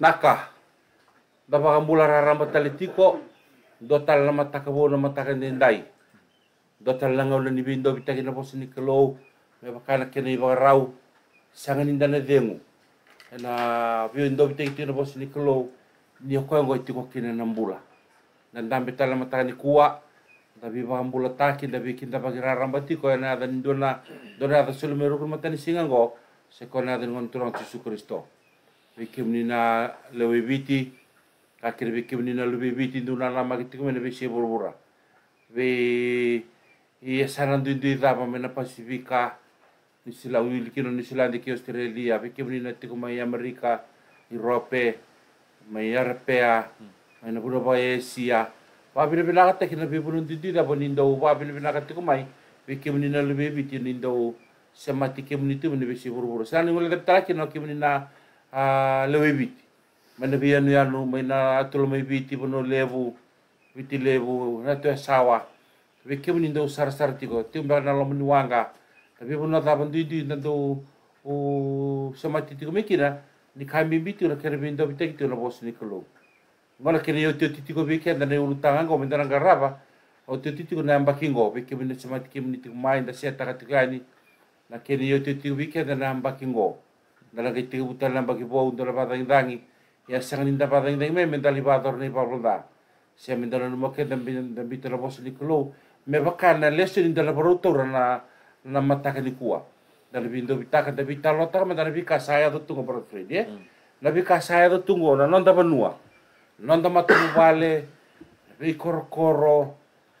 naka da baga mula rara tiko do tala matakabo na matakandendai do tal na na ni bindo bitaki na bosi ni kelou me bakana kena iba rau sangan indana dengu na vio indo bitaki tina bosi ni kelou ni okoe ngoi tiko kina na mbula na ndambe tala ni kuwa da bi baga mbula taki da bi bagi rara matiko na da nindona do na da sulu merukur matani singa ngo sekona da tisu kristo vikimnina lewebiti kakir vikimnina lewebiti duna lama kitik mena visi burbura ve ia sanandu ndu idava mena pasifika nisila uilikino nisilandi ndiki australia vikimnina tikuma i amerika irope mai arpea mai na pura pai esia wapira pila kata kina pipunu u idava nindau wapira pila kata kumai vikimnina lewebiti u semati kemuni tu mena visi burbura sanandu ngulai kapitala kina kemuni na a le webiti mana via anu yanu mai na atul mai viti bono levu viti levu na to e sawa tapi ke buni ndau sar sar tigo tiu umba na lomni wanga tapi bono ta bandu itu na do o samati tigo me kira ni kami viti na kere bindo viti ki na bos ni kolo mana kere yo tiu tigo ve ke na ne ulu tanga ngo mendana ngaraba o ti tigo na mbakingo ve ke buni samati ke buni tigo mai na seta katikani na kere yo ti tigo ve ke na mbakingo dala kai tiga uta lamba ki po untuk la patang tangi ya e sangan inta patang tangi me mentali pator ni papronda sia mentala numa ke tambi tambi tala bosu di kolo me bakana lesu ni dala parutura na na mataka ni kua dala bindo bitaka tapi talota ma dala bika saya to tungo para fredi eh na mm. bika saya to tungo na nonda banua nonda matunu vale koro korokoro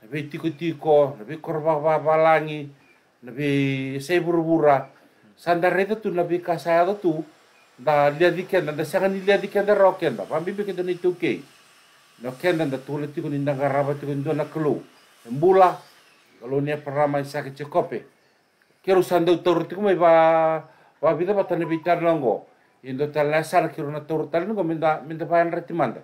be tiko tiko be korba balangi nabi sei bura sandareta tu na nabi kasada tu da lia dikenda da sanga ni lia dikenda rokenda pambi be kenda ni tuke no kenda da tule tiku ni na garaba tiku ni dona kelu mbula kalau ni isa sakit cekope kero sandau toru tiku mai ba ba bida ba tane bitar longo indo tala sar kero na toru tala reti minda minda reti manda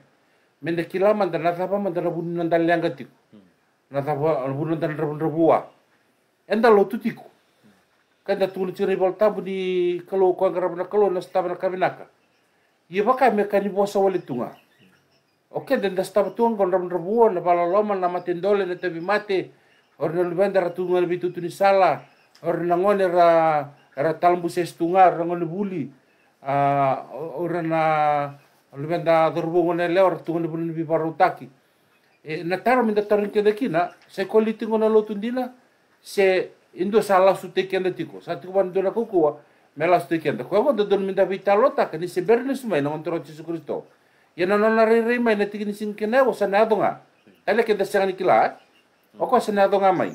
minda kila manda na tapa manda na bunan dalianga tiku hmm. na tapa bunan dalianga rabua enda lotu tiku kada tulu tiri bol tabu di kalau ko ngara na kalau nas tabana kabinaka ye baka me kani bosa wali tunga oke dan das tabu tunga kon ram rabu na bala loma na matendole na tabi mate or na lubenda ratunga lebi tutuni sala or na ngone ra ra talbu ses tunga ra ngone buli a ah, or na lubenda dorbu ngone le or tunga buli bi barutaki e na taro minda tarin kedekina se koliti ngona lotundina se indo sala su teken tiko sa tiko ban dola kukua mela su teken de kuewa don minda vita lota kani se berne sumai na ontoro tisu kristo yana nona rei mai na tikini sin kene wo sa na donga ele ke de sangani kila eh? o ko sa donga mai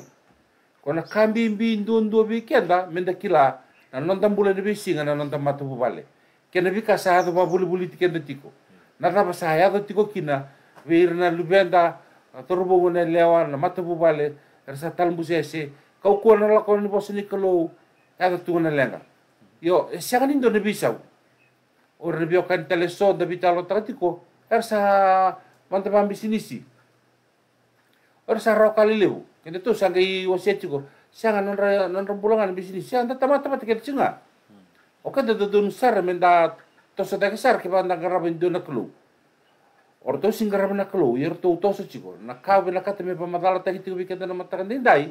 kona kambi mbi indu ndo bi kenda minda kila na non tambule de bisinga na non tamatu bale kena bika kasa hado ma buli buli tiken tiko na raba sa hado tiko kina wirna lubenda torbo wona lewa na matu bubale, rasa talmbu sese kau kua na lako na posi ni kalo ada tunga na lenga yo e eh, sianga ni do na bisa o na o kan tele so da vitalo tratiko er sa manta pam nisi. er sa roka lewu, kende tu sanga i wasiatiko sianga non ra non ra bulangan bisinisi sianga tama tama tiket singa o kende do dun sar menda tosa da kesar ke banda do na klu Orang tu singgah ramai nak keluar, orang tu tu sejiko. Nak kau, nak kata memang madala tak hitung bikin dalam mata dindai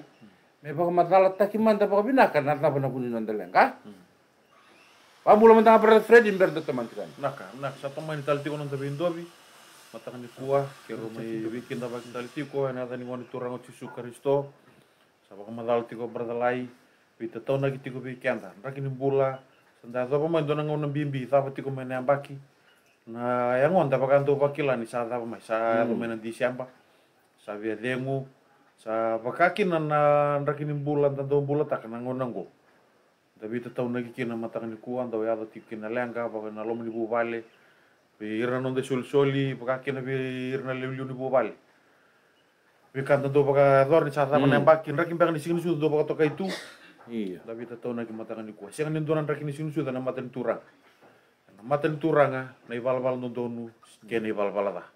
me pa matala tala ta pa ka na ta ya na kunin leng ka. pa mula man ta per fredin ber ta man ka, na ka, sa ta man talti konon ta bindobi matakan ni kuah ke rumah pa ki tala ti ko na ta ni ngoni turang o tisu kristo sa pa tala ti berdalai Pita tau na kitiko bi Ra ki ni sanda sa pa man dona bimbi, mm. sa pa tiko mena baki, na yang ngon ta bakan pa bakilan ni sa ta pa mai sa rumena di siampa. sa via dengu, sa pakakina na rakinin bulan tanto bulan na ngon nanggo tapi itu tahu lagi kina mata kan kuan tahu ya ada tip kina lengka pakai nalom di bubale Irna nonde sol soli, pakakina bi irna lewliu di bubale. Bi kan tentu pakai dor ni cara menembakin, hmm. rakin pengen di sini sudah pakai tokai itu. Iya. Tapi itu tahu lagi mata kan kuan. Siang ni doran rakin di sini turang. Nama turanga turang ah, nai bal bal nu, kena bal lah.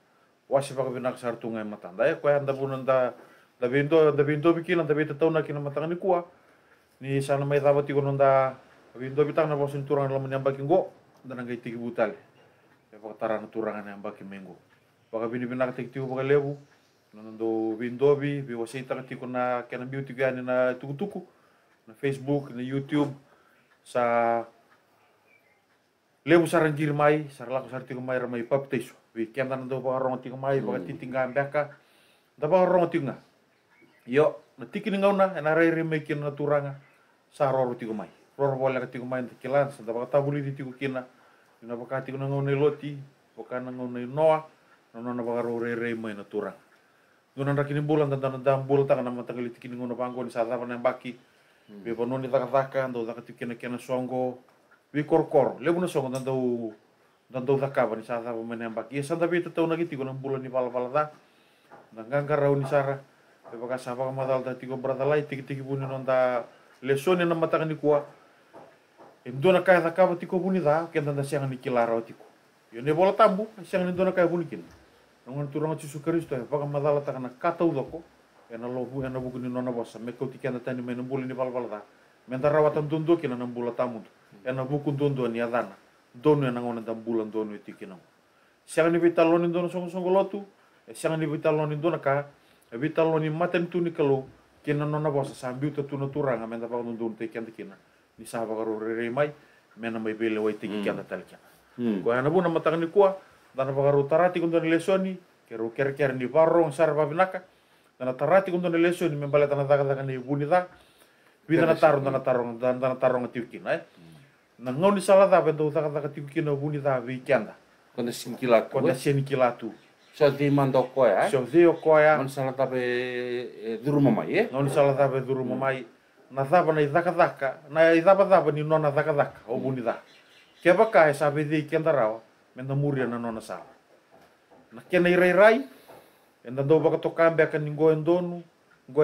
Wasi pakai binak sartungai mata. Daya kau yang pun da vinto da vinto bikila da vinto tauna kina matangan ni kua ni sana mai tawa ti konon da vinto bitang e na bosin turang dalam nyamba kingo dan ngai tiki butal ya pakataran turangan nyamba kimengo baka bini binak tiki tiu baka lebu nando vinto bi bi wasai tang ti kona kena biu ti gani na tuku tuku na facebook na youtube sa lebu sarang jirmai sarlaku sartiku mai ramai paptesu wi kemdan do baka rong tiku mai baka mm. titinga mbeka da baka rong tiku yo na tiki ngau ngauna na rere me kina turanga sa roro tiku mai roro wala ka tiku mai tiki lan sa tabaka tabuli di tiku kina ina baka tiku na ngauna loti baka na ngauna noa na nona baka roro rere mai na turanga Guna kini bulan tanda tanda bulan tangan nama tangan litiki ni guna bangun sa tapa na baki be bono noni taka taka ndo taka tiki kina kena songo wi kor kor lebu na songo tanda u tanda u taka pa ni sa tapa na baki ya sa tapi itu tahu lagi tiku na bulan ni pala pala ta na ngangkar rau Εγώ δεν έχω πρόβλημα να έχω πρόβλημα. Εγώ έχω πρόβλημα να έχω πρόβλημα ε, να να έχω πρόβλημα να έχω πρόβλημα να έχω πρόβλημα να έχω πρόβλημα να έχω πρόβλημα να έχω πρόβλημα να έχω πρόβλημα να έχω πρόβλημα να να να να να abi talo ni matem tu ni kalau kena nona bosa sambiu ta tuna turanga menta pa nun dun te kian kena kina ni sa karo mai mena mai pele wai te hmm. kian ta tal kian hmm. ko ana bu na matang ni kua dana pa karo tarati kun dan lesoni kero ker ker ni barong sar pa binaka dana tarati kun dan lesoni membala tana daga daga ni buni da bi dana tarong dana tarong dana tarong ti kina eh hmm. na ngau ni sala da bento daga daga ti kina buni da vi kian kona kona eh? kilatu Σε δίμαντο κοια, ε. Σε δύο κόε. Αν σε να τα πε ε, δούρουμε σε να τα πε Να ιδάκα δάκα Να οι δάπα δάβουν ιδάκα δάκα δάκα. Και τα μούρια να νόνα σαν. Να και να ράι. το βάκα το κάμπια κανή γκο εντόνου. Γκο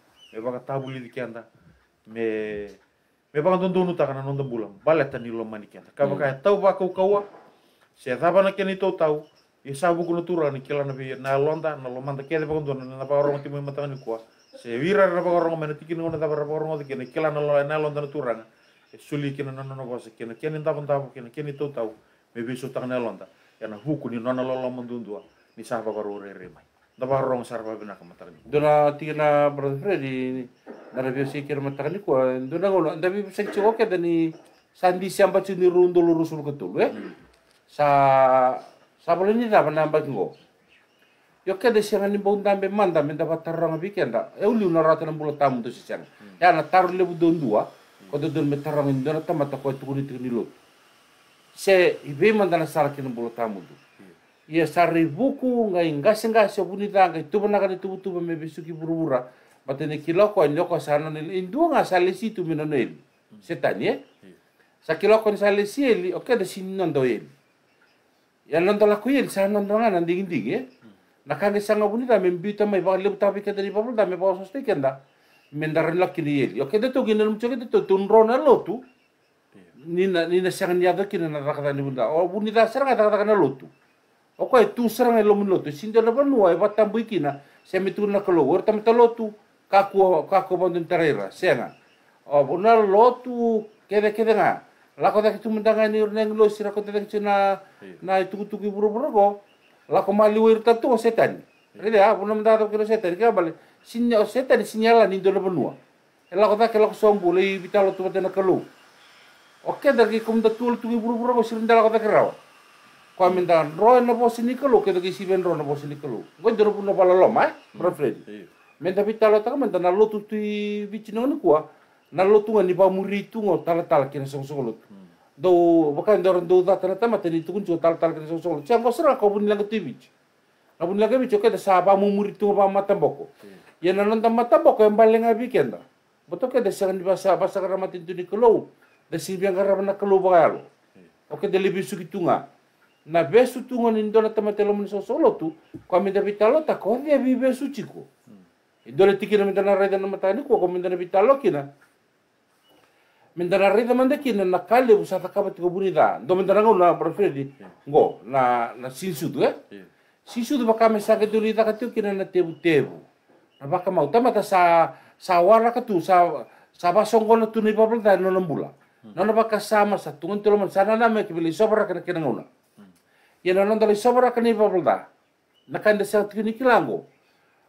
me baka tabuli di kianta me me baka don donu ta kana non da bulam baleta ni lo mani kianta kava baka ya tau baka kaua se daba ya na keni tau tau e sabu kuno tura ni kila na bi ya na londa na lo manda kele baka don na baka rongo timu mata ni kua se vira na baka rongo mena tikini ngona daba baka rongo tikini kila na lo na londa na tura e suli kina na non gosa kina keni ndabo ndabo kina keni tau tau me bisu tang na londa yana huku ni non lo lo ndua ni sahaba karo rere mai sar sarba bina kamatarni dona tigna brother Freddy kir sikir matarni kwa dona ngolo ndabi bisang ciko ke dani sandi siamba chini rundo rusul lu ketul eh hmm. sa sa bole ni na nambah ngo yo ke de siang ni bong dambe manda menda dapat tarang bi kenda e eh, uli una rata na bula tamu to siang hmm. ya na taru bu don dua hmm. ko do don metarang indona tamata ko tukuni tukuni lo se ibe manda na bula tamu tuh ia buku ngai ngase-ngase punita ngai tupanaka ni tuvutupa me pesuki purupura ma tene kiloko ai loko sana nele i dua ga situ tuminano eli ya e sa eh? hmm. kiloko ni si eli iya. ya o non sininodo eli ia nodo lakui eli sa nodogana digidigi e na kage sanga punita me biuta mai vakalevu tapeketa ni paputa me pakasostekeda me darani laki ni eli o keda togina lumutsio keda lotu nina nina sanga niado kina na takatani bunda. o punita saraga takataka na lotu o tu tusaraga i lomi lotu sinida lava lua e vatabuikina se mituna kalou ora tamata lotu kakua kakua vautuni taraira seaga ona lotu kecekecega lako daki tumadagaini ora negi loisi lako dadaki tuna iya. na i tukutuku i vuravurago lako maliua ira tatua setani iya. rea ona matataukira setani kevale sinia o setani sinialani ido lava lua e lako daki lako sobu lei vitalotu vatena kalou o kedaki komatatua buru-buru i vuravurago sirinida lako daki rawa pamindangan ro ya na bo sini kelo kedo ki ben ro na bo sini kelo go dero puna pala lo mai minta menta pitala ta menta na tu tui vicino ni kua. na tu ngani pa muri tu ngo kina song song lo. Hmm. do bakan doron do da tana tama tani tu kunci tala tala kina song song lotu siang kosra kau pun lagu tui bici na pun lagu bici oke da saba mu muri tu ngo pa mata boko ya na nonton mata boko yang paling ngabi kenda betul ke da siang di bahasa bahasa karamatin tu di kelo da siang na kelo lo, iya. oke dia lebih suki tunga na besu tunga ni ndona tamatelo mani solo tu kwa minda vitalo ta dia vi besu chiku idole tikina minda na raida na matani kwa minda na vitalo kina minda na raida manda kina na kale busa takaba tiko burida ndo minda na ngona preferi ngo na na sinsu tu eh sinsu tu baka mesa ke tuli ta katiu kina na tebu tebu na baka mau tamata sa sa wara katu sa sa basongona tu ni babla da nona bula nona baka sama sa tungan telo man sana na me kibili sobra kana kina ngona yana londa le sobra ka nei babalda na kanda sa niki kilango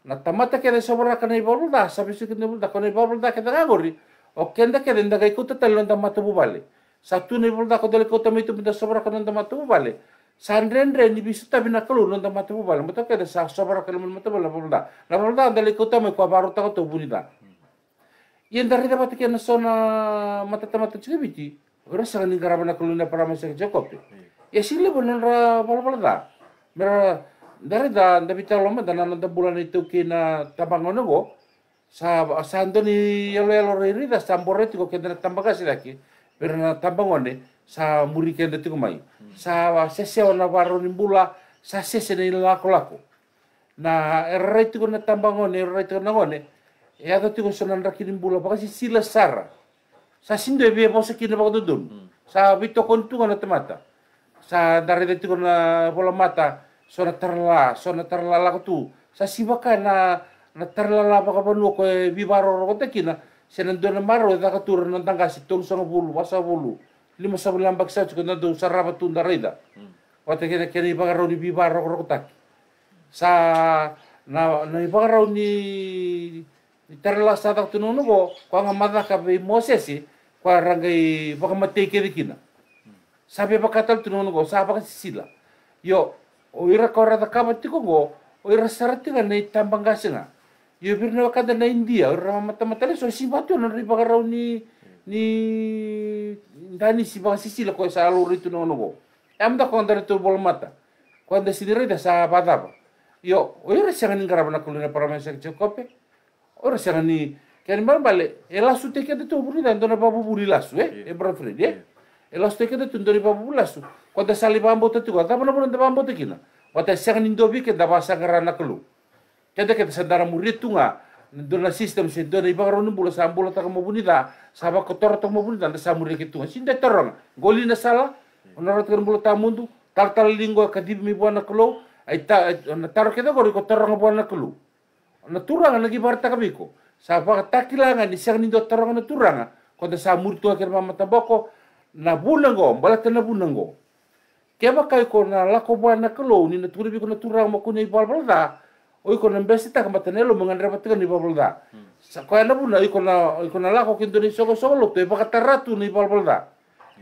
na tamata ke le sobra ka nei babalda sabi su kene bulda kone babalda ke daga gori o kenda ke denda ga ikuta tal londa matu bale sa tuni bulda ko dele kota mitu benda sobra ka mata matu bale sandrendre ni bisu tabi na kalu londa matu bale mata ke sa sobra ka mata matu bale babalda na babalda dele kota me ko baru ta ko bunida yen dari dapat ke na sona mata tamata chibiti Ora sa ni garabana kuluna para mesa Jacob esile bonera pala-pala ta mera dari ta nda pita loma ta nana da bulan itu kina ono go sa sa ni yelo yelo riri sa mbore tiko kenda kasi silaki mera na tambangone sa muri kenda tiko mai sa sese ona ni bula sa sese ni lako lako na erre tiko na tambangone erre tiko na ngone ya da tiko ndaki rakirin bula pakasi sila sara sa sindo ebe bosa kina pakododun hmm. sa bito kontungan na temata sa dari itu na bola mata so na terla so na terla la tu sa sibaka na na terla la pa kapanu ko e bibaro ko tekina se na do na maro da e katur na tangga si tong sono bulu wasa bulu lima sa bulan baksa ko na do sa rabat tu ndarida hmm. kena tekina kini bagaro ni bibaro ko tak sa na na bagaro ni terla sa tak tunono ko ko ngamada ka be mosesi ko rangai bakamatei kedikina sabe pakatal tunun go ka sisila yo ira kora da kama tiko go oira sarati na itambang tambang gasenga yo birna na india rama mata mata le so sibatu riba ka garau ni ni dani siba sisila ko salur itu non go am da kondar tu bol mata da sidira da sapa tapa yo oira sangani garaba na kulina paramesa jokope oira ni Kan barbale, elasu teke de tu buri dan dona babu buri lasu eh, e eh ελαστοκέντα τον τον υπαπούλα σου. Κοντα σάλι πάμπο του κατά πάνω τα πάμπο το κοινά. Βατα kota ιντοβί nindo τα βάσα γρανακλού. kita δεν κατά σαντάρα μου ρίτουγα. na sistem sin dona iba ronu bula sambula tak mau bunida sama kotor tak mau bunida nda samuri kita sin sinta terong, goli na sala onorat kan bula tamundu tar tar lingua kadib mi buana klo ai ta na taro keda gori kotorong buana kelu na turanga lagi barta kabiko sapa takilangan di siang nindo terong na turanga koda samur tua kerma mata boko na mbala tena na ngo ke ba kai ko na la ko bana kelo ni na bi ko na turu ma ni bal bal da oi ko na besi ta ma tena lo mangan rapat ni bal bal da hmm. sa ko na buna oi ko na oi ko na la ko kinto ni ko so lo pe ba ratu ni bal bal da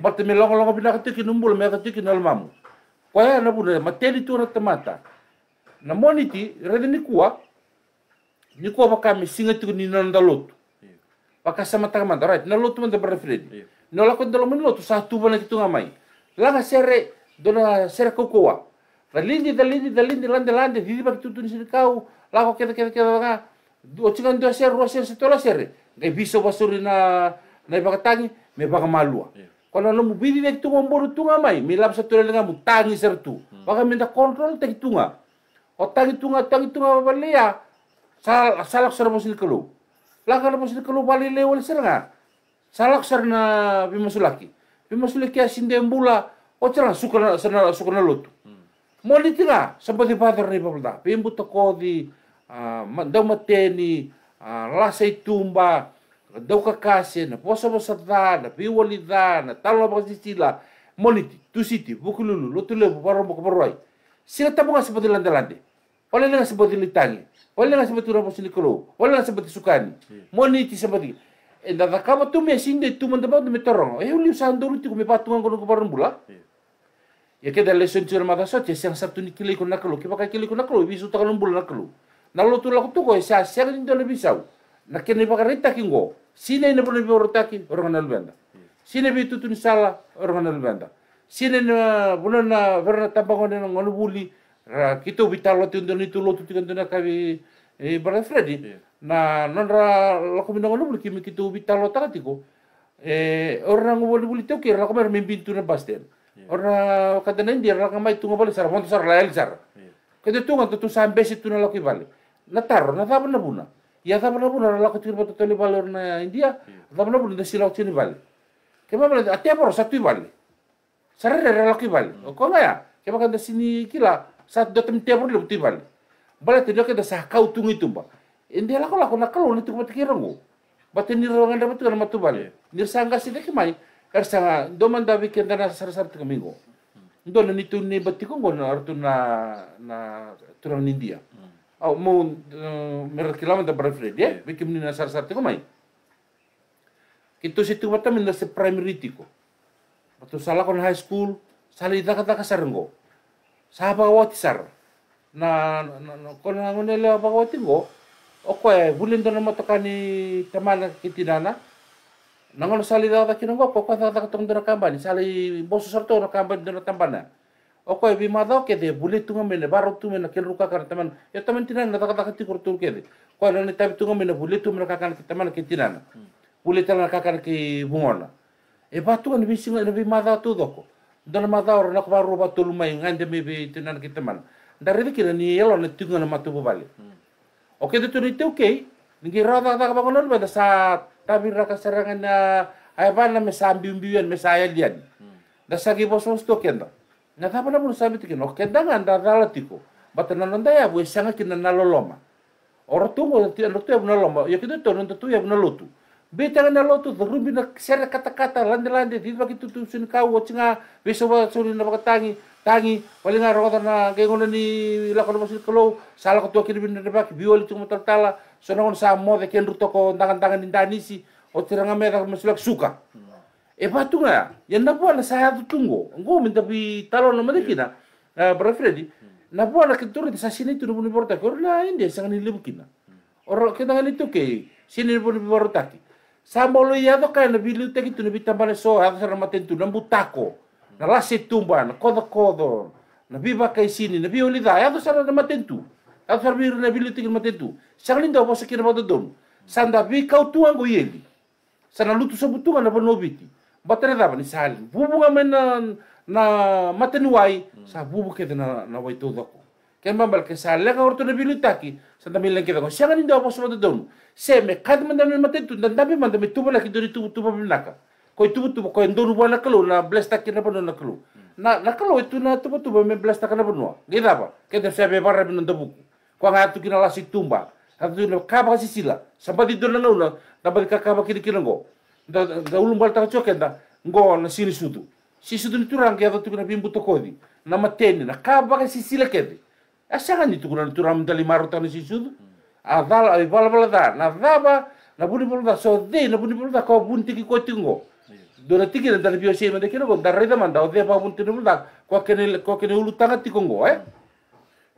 ba te me longo longo bina katiki numbul me katiki na mamu ko na buna ma teli turu ta tamata na moniti rede ni kuwa ni kuwa ba kami singa tu ni na ndalotu Pakai sama tangan, right? Nalutu lo tuh no la kwenda lo menlo sabes sa tu bana tu ngamai la ga sere dona sere kokoa valindi dalindi dalindi lande lande didi bak tu tu ni kau la ko keda keda keda ga o chingan do sere ro sere setola sere ga biso basuri na na bakatangi me baka malua kono no mubidi vek tu ngombor tu ngamai mi lap setola tangi mutangi sere tu baka minta control te tunga o tangi tunga tangi tunga balea sal salak sere mosil kelu la kana mosil kelu bali le wal sere salak sarna bimasulaki bimasulaki sindembula ochana sukana sarna sukana lutu hmm. moli tila sabati father ni papalta pimbu toko di mandau mateni lasai tumba dau kakase na posa posa da, na piwalida na talo bakasisila moliti tusiti bukululu lutuleu paro kaparuai sila tabunga sabati lande oleh nga sabati litangi oleh nang sabati raposini kolo oleh nga sabati sukani hmm. moniti sabati E da kama tu me sinde tu manda ba tu me torong. E eh, uli usahan dulu tu me patungan parun bula. Iya. Ya ke da lesson tu mata so te ya sang sabtu ni kile kono nakalo. Ke pakai kile kono nakalo bisu ta kono bula nakalo. Na lo tu la tu ko sa ser ni dole bisau. Na ke ne bakarita kingo. Sine ne bolo bi orotaki orang na lubenda. Iya. Sine bi tutun sala orang eh, na lubenda. Sine na bolo na verna tabangone ngono buli. Kita vitalo tu ndoni tu lo tu tu ka bi E na non ra la komina ngolo bulu kimi kitu bita lo tagatiko eh orang ngolo bulu teu kira komer mimpintu na basten orang kata nendi dia raka mai ngobo li sar monto sar lael sar kete tunga tu sambe besi tuna lo ki bale na taro na thaba na buna ya thaba na buna la tiri tir boto na india thaba na buna de silo tini bale kema ati satu bale sar re re lo ki bale mm. ya kema kanda sini kila sat dotem tiapur lo ti bale bale tino kete sah kau tungi tumba India lako lako na kalau ni tukmat kirangu. Batu ni rongan dapat tu nama matu balik. Ya. Ni sangga sini kemai. Kersanga kan doman davi kenda na sar sar tengah minggu. Ndo na nitu ni batu kongo na artu na na turang India. Hmm. Au mau eh, merah kilaman da berfred ya? ya. Bikin ni na sar sar tengah mai. Kita situ mata minda se primary tiko. Batu salah kon high school. Salah ita kata kasarenggo. Sahapa wati sar. Na, na, na, kon ngangon apa wati nggo dono moto kani motokani kiti dana nangono sali dawa da nongo ko ko da tong dono kambani sali bosu sorto dono kambani dono tambana oko e bima dawa kede bulit tunga mene baro tu mene kelo ruka kara taman ya teman tina na da da ti tunga kede ko e nani tabi tunga tunga mene tu mena temana kiti dana hmm. bulit tana kaka naki bungona e batu ni bisinga nabi ma dawa tu doko dona mada dawa rona ko baro batul mai ngande tina bi tinan kitaman dari dikira ni yelo nati tunga na matu bali hmm. Oke itu tutu itu oke. Nanti rata tak apa kalau pada sa tapi raka serangan na apa na mesa biumbian mesa ayalian. Hmm. Da sa ki bosos to kenda. Na ta pa na mun sabi tikin, o kenda nganda Batu Batana nanda ya bu sanga kina naloloma. Ora tungo ti orang te na loma, ya kita to nanti tu ya na lotu. Beta kan lotu the rubi na kata-kata lande-lande tiba-tiba bagi tutu sin kau watchinga beso wa suri na tangi, tangi roko tana na gengona ni lakona masi kalau salah ketua kiri bin depak biol motor tala sonongon sa mo de kenru toko tangan tangan indanisi o nga meka lak suka e patunga yang na buana saya tu tunggu engko minta bi talon no dekina para Freddy na buana ke turut sa sini tu no importa kor la india sangan ni lebukina oro tangan itu ke sini buni borta ki sa mo lo yado na bilu te ki tu no so ha sara maten tu butako na lase tumba na kodokodo na viva kaisini na viva lida ya do sara na matentu ya do sara viva na viva tingin matentu sara linda kira kau tuang go yeli sana lutu sobutunga na bonobiti batare dava ni bubu bubunga mena na matenuai sa bubu ke na na wai todo Ken mambal ke sa lega orto na bilutaki sa dami lang kita ko. Siya nga nindo ako sa matadon. Se me kad mandan na matentu, nandabi mandan me tuba laki dori tuba tuba bilaka koi tubu tubu ko ndo ruwa na kalu na blesta kina pano na kalu na na kalu itu na tubu tubu me blesta kana pano gita apa kita sebe barra binan buku. kwa ngatu kina lasi tumba hatu na kaba si sila sampai di dona na dapat kiri kiri ngo da da ulum balta chokenda ngo na sini sudu si sudu ni turang ya tu kina bimbu tokodi na mateni na kaba si sila kedi asaga ni tu kuna ni turang mendali marutan si sudu bala bala balada, na daba, na buni bulu da so de, na buni bulu da kau bunti ki kau tinggo dona tiki da tara pio sema de kena go da reda man da de pa mun tino da kwa kene kwa kene ulu tanga tiko kongo eh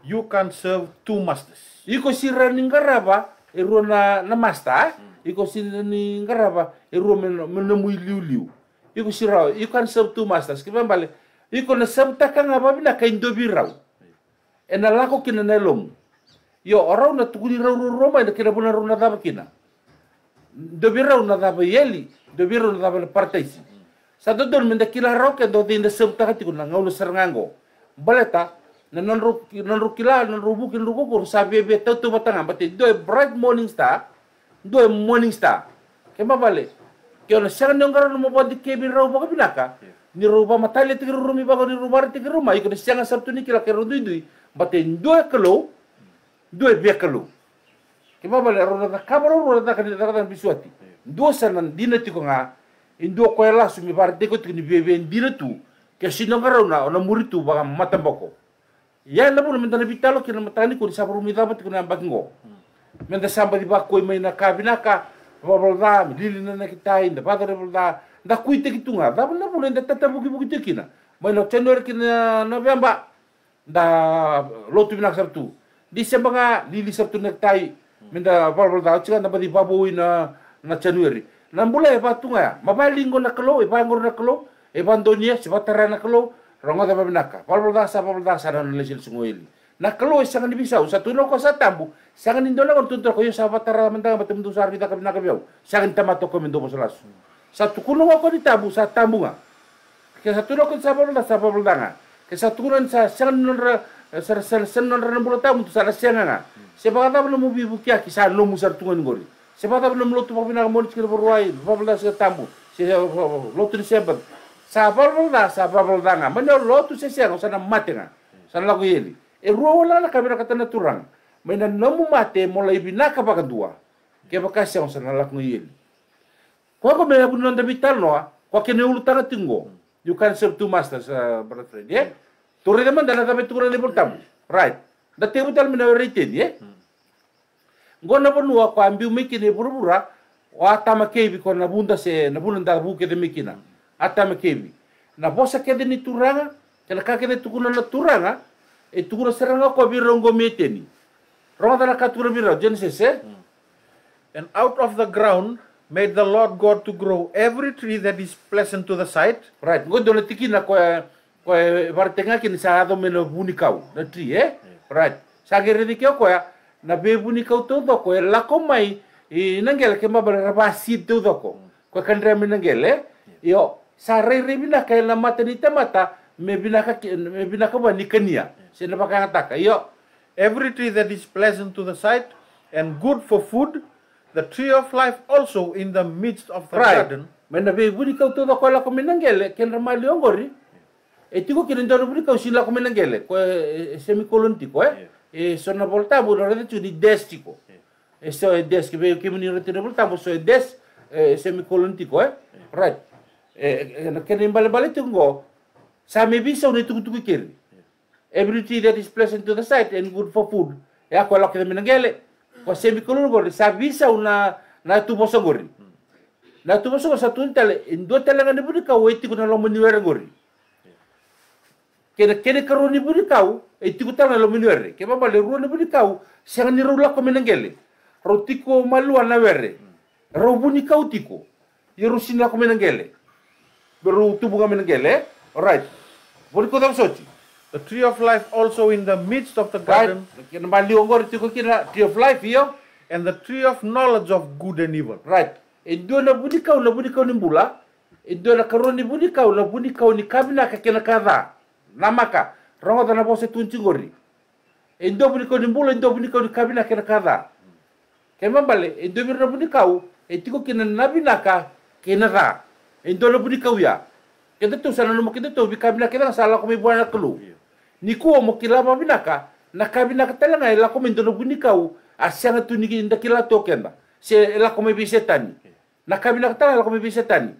you can serve two masters iko sira ningara raba e rona na master eh? mm. iko sira ningara ba e men liu liu iko sira you can serve two masters Kiba mbale iko na sam takanga ba bina ka bi rau ena lako kina na lom yo orau na tukuni rau roma na kina buna na dava kina dobi rau na dava yeli de biru na bala partai si sa do don menda kila roke do din da sem ta hati kuna ngaulu baleta na non ru non ru kila non ru bukin ru sa bebe ta tu batanga bate do bright morning star do ya morning star ke ma bale ke ona seran do ngaro mo bodi ke bin ro boka binaka ni ro ba matale ti ru mi ba ni ru bar ti ru sianga sabtu ni kila ke ru dui bate do kelo do be kelo ke ma bale ro na kabaro ro na ka ni ta ka bisuati ndo sanan dina tiko nga indo koela sumi parte ko tiko ni bebe dina tu ke sinongara ya na ona muritu baga boko ya na bulu mentana vitalo ke na matani ko disabru rumi daba tiko na bakingo menda samba di bako mai na kabina ka babalda mi dili na na kitai nda badare balda nda kuite kitunga da na bulu nda tata buki buki na mai no tenor kina november da lotu binak sabtu di lili sabtu nektai menda babalda cikan nda badi babu ina, na Januari. Na mbula e patunga ya, mapai ya. ya linggo na kelo, e pai ya ngoro na kelo, e pandonia, se vatara na kelo, rongo da da sa, dasa, da sa, na lesil sungoili. Na kelo e sangan bisa, usa tuno ko sa tambu, sangan indola kon tuntra ko yo sa patara mantanga batum tu sar kita kabinaka biau, sangan tamato ko mendo posolas. Satu kuno ko di tambu, sa nga. Ke satu ko sa sa, dasa, da nga. Ke satu kuno sa sangan nonra ser ser nonra na bula tamu tu sar sianga nga. Sebab kata belum bibuk ya, kisah musar tunggu gori. Semata belum lotu mau pindah monis kira berwai, bablas ke tambu, lotu di sebab. Sabar belda, sabar belda nga, mana lotu se nga, sana mati nga, kan. sana lagu yeli. E eh, ruwa wala na kamera kata na turang, mana namu mati mulai binaka pa kedua, Ke bakasi nga, sana lagu yeli. Kwa kwa mena kunan da bital noa, kwa kene ulu tanga tinggo, you can serve two masters, uh, brother, yeah? Turi naman, dana tukuran tamu, right? Dati bital mina waritin, yeah? ngona bonua kwa miki mekine burubura tama kevi ko na bunda se nabunda bunda da buke de mekina atama kevi na bosa kede ni turanga kana ka kede tukuna na turanga e tukuna seranga ko birongo meteni ronga dana katura birongo genesis eh? Mm. and out of the ground made the lord god to grow every tree that is pleasant to the sight right ngo dona tikina ko ko bartenga kini sa do bunikau na tree eh mm. right sa gerede ke ko na ni kau tu doko e lako mai i nangele ke mabara si tu doko hmm. ko kan remi nangele eh? ya. yo sa re re bina ka na mata ni tamata me bina ka me bina ka bani kenia ya. se na pakang ataka yo every tree that is pleasant to the sight and good for food the tree of life also in the midst of the right. garden bebu ni kau tu doko lako menangele eh? ken ramali ongori ya. e eh, tiko kirin doru buni ko ko semikolon tiko eh sono portato una rete di destico. E se è desk, perché mi rete portato, se è desk, se mi colontico, eh? Right. Che ne bale bale tungo, sa mi bisa un etuku tuku kiri. Everything that is pleasant to the sight and good for food. E a quello che mi nangele, qua se mi colongo, sa bisa una na tubo sogori. Mm. Na tubo sogori sa tuntale, in due telangan di bunica, uetico na lomo di vera gori. kena kene karoni buni kau e tiku tanga lo minuere ke mama le ni eh, buni kau siang ni ruo ko menengele ro tiko malu ana were ro buni kau tiko yeru sinla ko menengele beru tubu ga menengele right buni ko tam the tree of life also in the midst of the garden right. kena mali ongor tiko kina tree of life yo. Ya. and the tree of knowledge of good and evil right e eh, na buni kau na buni kau ni mbula e eh, karo karoni buni kau na buni kau ni kabina ka kena kadhaa namaka rongo dana bose tunchingori endo buni ko dimbulo endo buni ko kabila kena kada kema bale endo buni kau etiko kena nabinaka kena ra endo lo buni kau ya kita tu sana no kita tu kabila kena sala ko mi buana kelu iya. niku mo kila ma binaka na kabila katela ngai la ko mendo lo buni kau asianga tu niki nda kila to kenda se la ko mi bisetani iya. na kabila katela la ko mi bisetani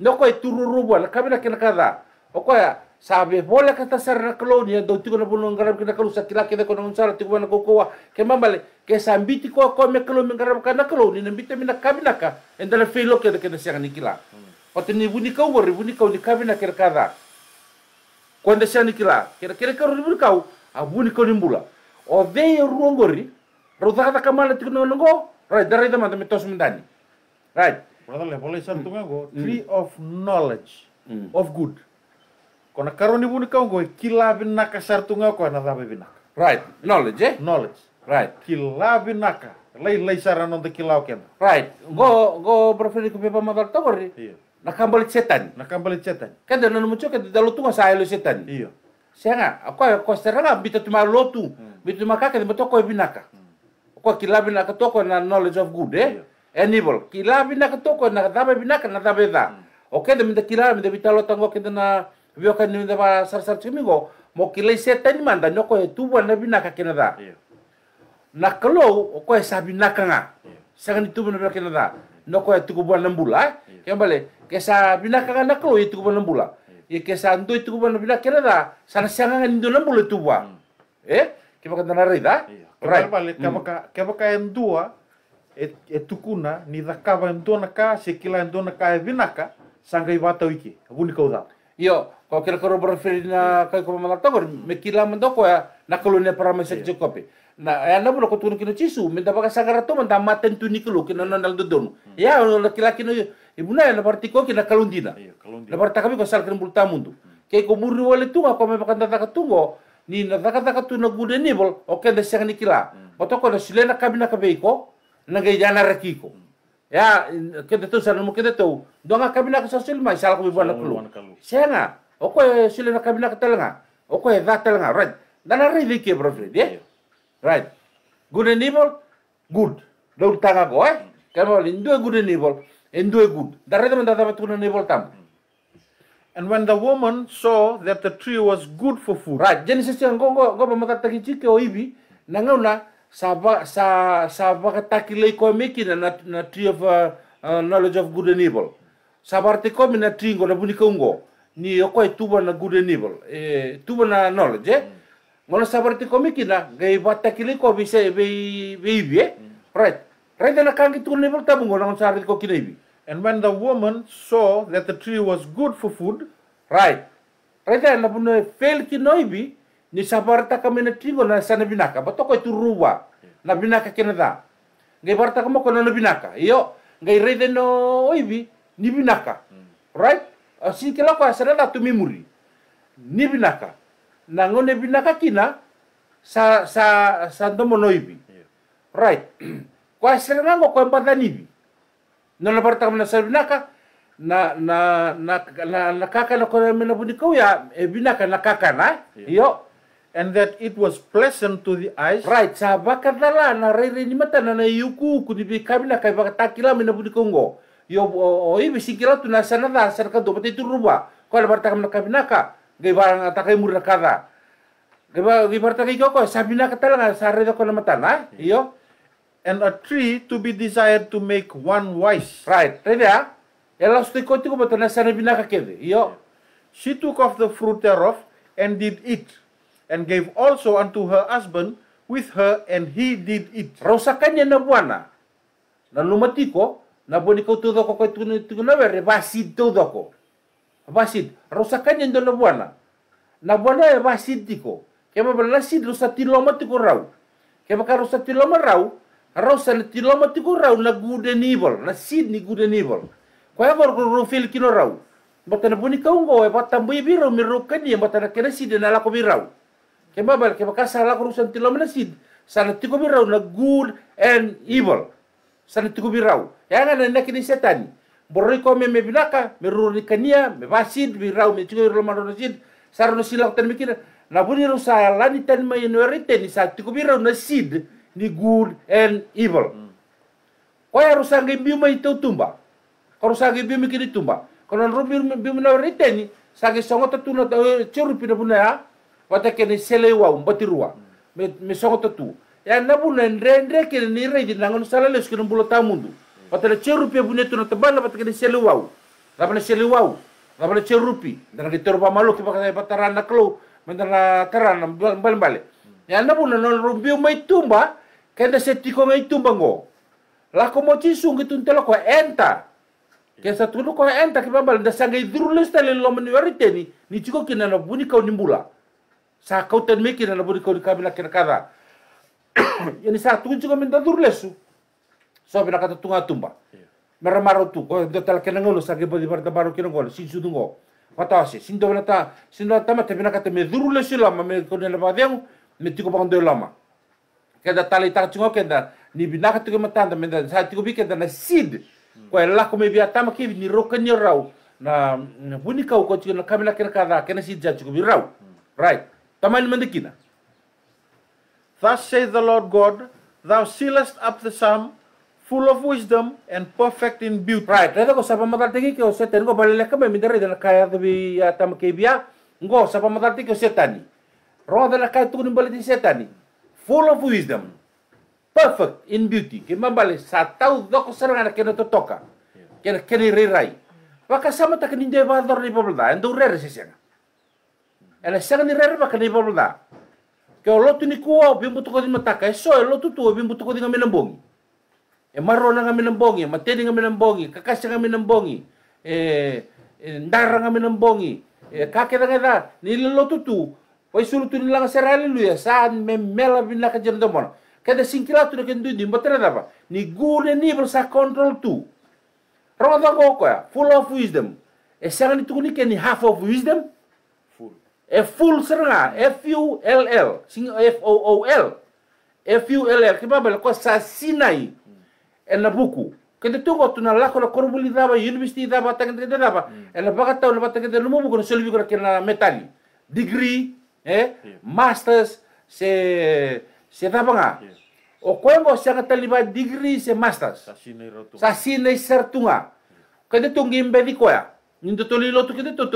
Nokoi e tururu buana kabila kena kada okoya sabe bola kata está serra do tiko na bulun um garab kina na kalu sakila que da konon um sara bana kokoa ke mambale ke sambi tiko ako me kalu me garab kana kalu ni na mina kabina ka endala filo ke da que nikila pati ni buni kau wari buni kau ni kabina kira kada quando sera nikila kira kira kau ni buni kau a buni kau ni mbula o veio ruangori rodada da kamala tiko na ngo right da right da mendani right Brother, le bola isa tunga tree of knowledge of good. Kona karoni puni kau kau kila binaka sartunga kau na dabe binaka. Right, knowledge eh? Knowledge. Right. Kila binaka. Lei lei sara de kila kenda. Right. Go go profili kupi pama tawari. Iya. Nakambali setan. Nakambali setan. Kenda nanu mucho kenda dalu tunga sa elo setan. Iya. Senga, ako ko serala bita tuma lotu. Hmm. Bita tuma kaka de motoko e binaka. Hmm. Ko kila binaka toko na knowledge of good eh? Iya. And evil. Kila binaka toko na dabe binaka na dabe da. Hmm. Okay, de minta demi minta bitalo tanggo kita na vio ka ni va sar sar tini go mo ki le se mandan manda no ko tu na bina ka kina da na kalo o ko sa bina ka nga sa ni tu bina da no ko tu ko bulan bula ke eh? bale ke sa bina ka na kalo e bulan bula ye ke sa ndo tu ko bina da sa na ndo bula e mm. eh ke ba na rida da right ke ba ke ba ka ndua e, e tukuna ni dakava ndona ka se kila ndona ka e sanga i wata wiki avuni kaudala Yo, ko kira koro berfiri na kai koma mamala tokor me kila mendo hmm. ko hmm. ya na kolonia para mesek jokopi na ya na bulo ko kino cisu me dapa sagara to menta maten tuni kilo kino dodon ya laki-laki kino ibu na na parti ko kina kalundina na parta kami ko sal bulta mundu kai ko muri wale tunga ko me pakan tata katungo ni na taka taka tuna gude nibol o ke de sengani kila toko na silena kabina kabeiko na gai jana rakiko ya kita tu sana mo ke de to donga kabina sosial mai sal ko bi bana kulu okwe koe sile na kabila katelanga o koe dha right nana rivi ke profit yeah right good and evil good dau tanga go eh mm. kamo indu e good and evil indu e e good dare de manda dava na evil tam mm. And when the woman saw that the tree was good for food. Right, Genesis yang go go go mamataki chike o ibi nangauna saba sa baka taki lei ko meki na na tree of uh, uh, knowledge of good and evil. Sabar te ko mina tree ngo na buni ko ngo ni okoi tuba na good and evil, e, tuba na knowledge, eh? Mm. komikina sabar ti komiki na, gai bata kili ko bisa bi ibi, eh? Mm. Right. Right na kang kitu na evil tabung ngono sabar ti ko kina ibi. And when the woman saw that the tree was good for food, right. Right na puno fail ki na ibi, ni sabar ta kami na na sana binaka, bato ko itu ruwa, mm. na binaka kina da. Gai barta kamo ko na binaka, iyo, gai right no ibi, ni binaka. Mm. Right? Ah, sinkela ko asara na tumi muri ni binaka na ngone binaka kina sa sa sa ndomo noibi yeah. right ko asara nango ko mbada nibi no la barta sa binaka na na na na, na kaka na ko mena budikau ya e binaka na kaka na iya. yo and that it was pleasant to the eyes. Right, sa dala na rere ni mata na yuku kudibi kabila kai baka takila mena budi kongo yo i bisikila tuna sana da serka do pati ruba ko le barta kamna kabinaka ge barang atakai kada ge ba ge barta ke ko sabina katala sare do ko na matana yo and a tree to be desired to make one wise right Ya ela sti ko tiko batana sana binaka kede yo she took of the fruit thereof and did eat and gave also unto her husband with her and he did eat rosakanya na buana na lumatiko na boni kau tu ko kau tu tu na bere basid tu doko basid rosakan yang dalam buana na buana e basid tiko kema belasid rosati loma tiko rau ma ka rosati loma rau rau sana tiloma tiko rau na gude nibol na sid ni gude nibol kau ya ro fil kino rau batana boni kau ngo e mi ibi rau mirukan dia batana kena sid na lako birau kema ke ma ka sala kau rosan loma na sid sana tiko birau na good and evil sana tiko birau yana na na kini setani borri ko me me binaka me ruri kania me vasid me rau me tigo rolo maro nasid saro no silak tan mikina na buni ru sa la ni tan me no rite ni sa na sid ni good and evil mm. ko ya ru sa ngi bi mai to tumba ko ru sa ngi bi mi tumba ko non ru bi mi no rite ni sa ngi songo to tuna e, churu pina buna ya wata kene sele wa mbatirua mm. me me songo to tu ya na buna ndre ndre kene ni re di nangon sala le kene bulo tamundu patala cerupi bunetu na tebala patakele seluau labana seluau labana cerupi dan kita rupa malu ke pakai patarana kelo mentara tarana bal bal ya na buna non rumbiu mai tumba kenda setiko ngai tumba ngo lako mo cisung gitu ntelo ko enta ke satu tulu enta ke babal da sangai durules tale lo meni wariteni ni ciko kina na buni kau nimbula sa kau tan meki na buni kau di kabila kira kada yani sa tulu ciko men da durulesu sobe na kata tunga tumba mera maro tu ko do tal kena ngolo sa gebo di barta baro kena ngolo sin sudu ngo kata se sin do bina ta sin do tama mata bina kata me duru le silama me ko nela badeu me tiko bando lama keda tali tar chingo keda ni bina kata ke mata me da sa tiko bi keda na sid ko ela ko me bia ta ke ni roka ni rau na buni kau ko tiko na kamela kena kada kena sid ja tiko bi rau right tamal mandikina. Thus saith the Lord God, Thou sealest up the sum, full of wisdom and perfect in beauty. Right. Rada ko sapa matatiki ke setan ko balele kame mi dere dela kaya bi atam ke bia ngo sapa matatiki ke setan. Ro dela kaya tu ya, ni balele setan. Full of wisdom. Perfect in beauty. Ke bale sa tau doko ngana ke to toka. Ke ke ni Wa ka sama tak ni de bador ni da. endo rere se sena. Ela sega ni rere ba ke ni da. Ke o lotu ni kuo bimbu toko di mataka. So, e lotu tu bimbu toko di ngamelambongi. E eh, maro na kami ng bongi, matini kami ng bongi, kakasya kami ng bongi, e, eh, e, eh, ndara kami ng bongi, e, kakita nga da, nililoto tu, wai sulutu nila sara haleluya, saan me mela bin laka jana domona. Kada singkilato na kendu di, mbatera dapa, ni gure ni bersa kontrol tu. Ronda koko ya, full of wisdom. E sanga ni tukuni ke ni half of wisdom, full. E full seranga, F-U-L-L, sing F-O-O-L. F-U-L-L, kibabala, kwa sinai? ένα μπουκου. Και δεν το έχω τον αλάχο να λάχω να δάβα, η γύρμιστη η δάβα, τα κεντρικά δάβα. Ένα τα ένα μπαγκάτα, ένα μπαγκάτα, ένα και ένα μετάλι. Διγκρι, ε, ναι. σε, σε δάβα. Ναι. Ο κόμμα σε ένα σε μάστε. Σα είναι η σαρτούγα. Και δεν το Είναι το του και δεν το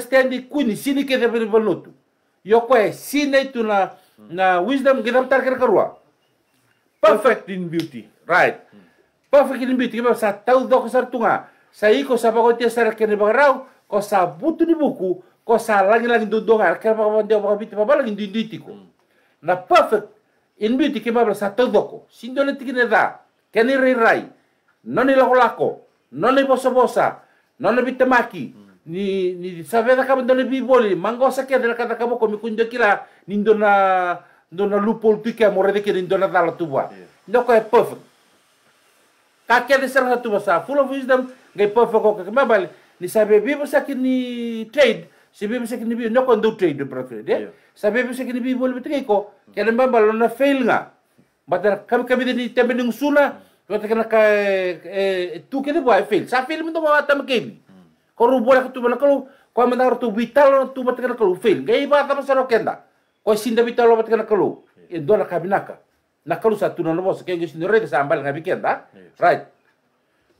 το του το yoko si sinai tu na na wisdom kita tar ker karua perfect in beauty right perfect in beauty kiba sa tau do ko sartunga sa iko sa pako tia sar ker bagrau ko sa butu di buku ko sa lagi lagi dudongar ker pako dia pako bitu papa lagi dinditiku hmm. na perfect in beauty kita sa tau do ko sindole tikine da keni rai rai noni lako noni noni bosa noni ibitemaki mm ni ni da kama ndona mango sa ke dela kata kama komi kunjo kila ni ndona ndona lupol pika morede ke ni ndona dala tuba ndoko e perfect ka ke de serha sa full of wisdom ngai perfect ko ke mabal ni sabe bibo ni trade sabe bibo ni bibo ndoko ndo trade brother de sabe bibo ni bi boli bitre ko ke le mabal na fail nga bater, kami kami ni tembe ning suna Kau kena ka eh, eh tu kena fail. Sa fail pun tu bawa tamak ko rubola ko tubana ko ko mena ko tubitalo tu batkana ko fil gai ba ta masaro kenda Kau sinda vitalo batkana ko Itu adalah kabinaka nak kalu satu nol bos kau ngi sinore ke sambal kenda right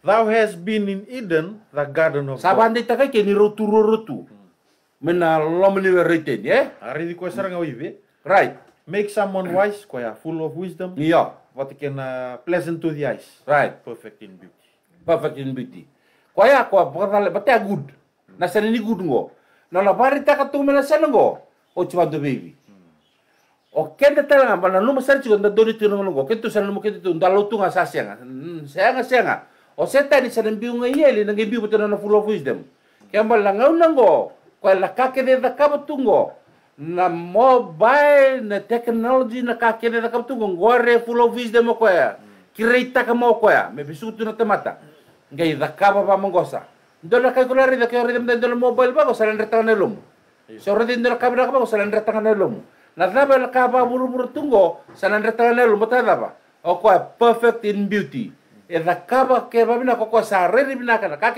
thou has been in eden the garden of sabande tak ke ni rotu rotu mena lomni reten ye ya? ah, hari di ko saranga wibe right make someone wise kau ya full of wisdom yeah what can uh, pleasant to the eyes right perfect in beauty perfect in beauty Kaya kwa bakal bate agud. Na sana ni gud ngo. Na la bari ta katu mena sana ngo. O oh, chuma do baby. O kenda tala nga na luma sana chigo nda doni tino ngo. Kentu sana mo kentu nda lotu nga sasya nga. Saya nga saya nga. O seta ni sana mbiu nga yeli na ngibiu bata na full of wisdom. Kemba la ngau na ngo. Kwa la kake de da kabatu ngo. Na mobile, na technology, na kake de da kabatu ngo. re full of wisdom ko ya. Hmm. Kireita ka mo ko ya. Me na temata ngai dhakaba ba mongosa ndola kai kula ri dhakai ri ndola mobile ba gosa lan retanga elum. so ri ndola kabra ba gosa lan retanga nelum na dhaba la kaba buru buru tungo sanan retanga nelum ta dhaba o perfect in beauty e kebabina ke ba bina ko sa re ri bina kana ka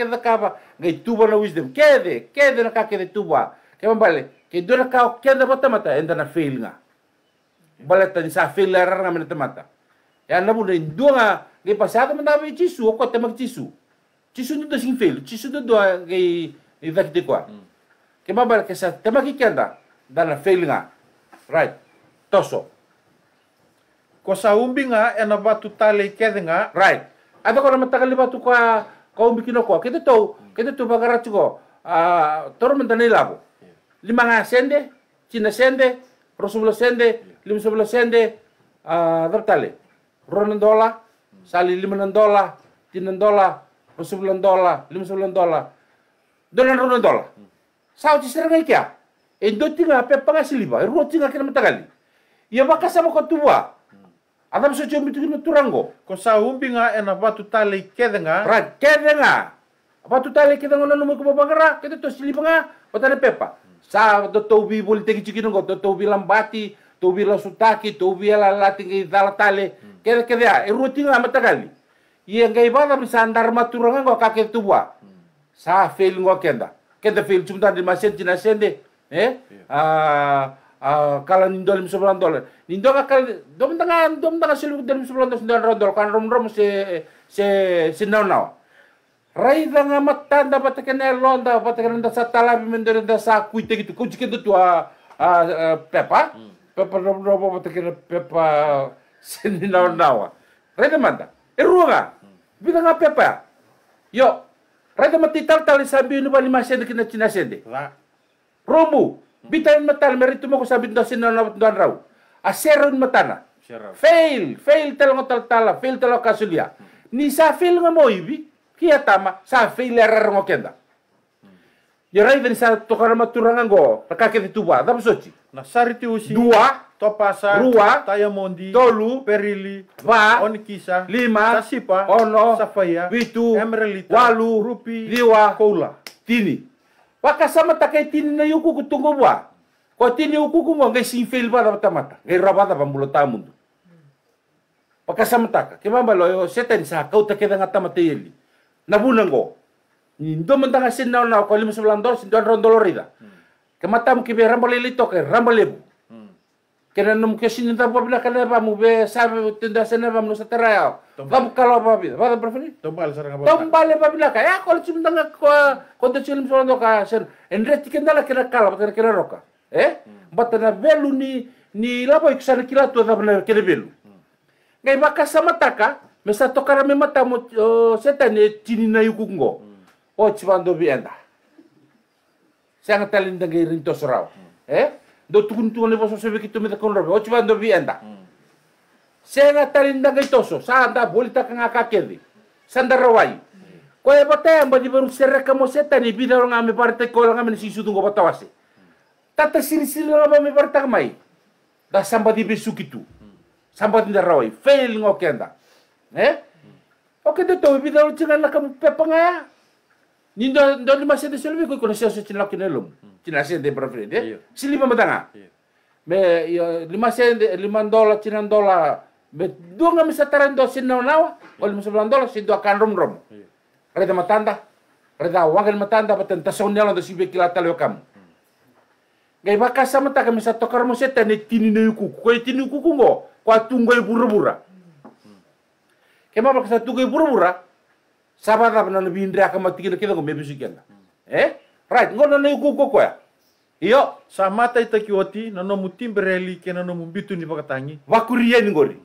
tuba na wisdom kede kede na kake ke tuba ke mbale ke ndola kau, kede bata tamata enda na fail nga baleta ni sa fail la ranga mena tamata ya e nabu na ndunga Gai pasado mandava e tisu, ou até mais tisu. Tisu não dois infeliz, tisu do doa gai e vai de qual. Que mais que essa tema que anda dar, na feilinha. Right. Tosso. Kosa umbinga ena batu tale kedenga. Right. Ada kona matakali batu kwa kau bikin aku. Kita tahu, kita tahu bagaimana cuko. Uh, ah, Toro mentanai lagu. Ya. Lima sende, Cina sende, Rasulullah sende, ya. lima sebelah sende, uh, tertali. Ronan dola, sali lima dola tinan dola usubulan dola lima subulan dola dolan runan dola sao ti serang ikia endo tinga pe pangasi siliba, ruo tinga kena matagali ia baka sama ko tua adam so chomi tu no turango ko sa umbinga ena batu tali kedenga ra kedenga batu tale kedenga no no kita bagara kete to nga, tali pepa sa do tobi boli teki chikino go do tobi lambati tobi lasutaki, sutaki tobi la latinga tali, kebe kebe a eruti nga matagali ye ngai bala bisandar maturanga ngo kake tuwa sa fail ngo kenda kenda fail cuma di masen tina sende eh a a kala nindol mi sobran dol nindol ka kala dom tanga dom tanga selu dol mi sobran dol sendal rodol kan rom rom se se se nau nau Rai danga mata nda patakene londa patakene nda satala mendere nda sa kuite gitu kunci gitu tua a pepa pepa rom rom patakene pepa sendinawa nawa reda manda eruga eh, ah? bida nga apa? yo mati tal tali sabi nu bali masende kina cina sende rombu bitain matal meritu mo sabi ndo sinan lawan tuan rau aseron ah, matana fail fail tel ngotal tala fail tel kasulia ni sa fail nga mo ibi kia tama sa fail erer ya ngokenda Yo ya, raven sa tokara maturangan go, rakake itu dua, tapi Na sari tu usi. Dua, Topasa, Rua, Tayamondi, Tolu, Perili, Va, Onkisa, Lima, sasipa Ono, Safaya, Witu, Emrelita, Walu, Rupi, Liwa, Koula, Tini. Waka sama takai tini na yuku kutungo bua. Ko tini yuku kumo ngai sinfil bada mata. Ngai rabada pambulo tamundu. Waka sama taka. Kema balo yo seten sa kau takai danga tamata yeli. Nabunango. Indo mentanga sin na na ko lima sebelang dor sin don rondolorida. Hmm. Kematam kibe rambalebu kena nom kesini tapo bila kena ba be sabe tenda sene ba mu sa teraya ba bu kalo ba bila ba ta prefini tombale sara ngaba tombale ba bila ka ya ko le chimda nga ko ko te chilim so ndo ka ser en kenda la kena kala roka eh ba hmm. na belu ni ni la ba ikisa ni kila belu hmm. ngai ba ka sa mataka me sa mata mo seta ne tini na yuku ngo o chibando bienda sa ngatalinda ngai rinto eh do tukun-tukun lepo so sebe kitu mita kon robe ochi bando bi enda sega tarinda ngai toso sanda bolita kanga kakedi sanda rawai ko e bota amba di baru serra kamo seta ni bida orang ngami parte ko orang ame sisu tunggu bota wase tata siri-siri orang ame parte kamai da samba di besu kitu samba tinda rawai fail ngokenda eh Oke, okay, tuh, bida orang cingan lah kamu ya. Nindo, nindo lima sete selvi ko kono sese chinlaki nelum. Cina sen de prefere de si lima betanga me yo iya, lima sen de lima dola cina dola me dua nga misa taran dua sen nawa nawa o lima sen dola sen dua kan rom rom iya. reda matanda reda wangan matanda batan ta son nyalon si beki lata leo kam hmm. ngai baka sama ta tokar mo seta ne tini ne yuku ko e tini yuku kungo ko atungo e bura bura hmm. kema baka sa tugo e bura bura sabada bana na bindra hmm. eh Right, ngono na yuko ko ya. Iyo, samata itakioti hmm. na no mutimbereli ke nono mu bitu ni bakatangi. Wakurieni ngori.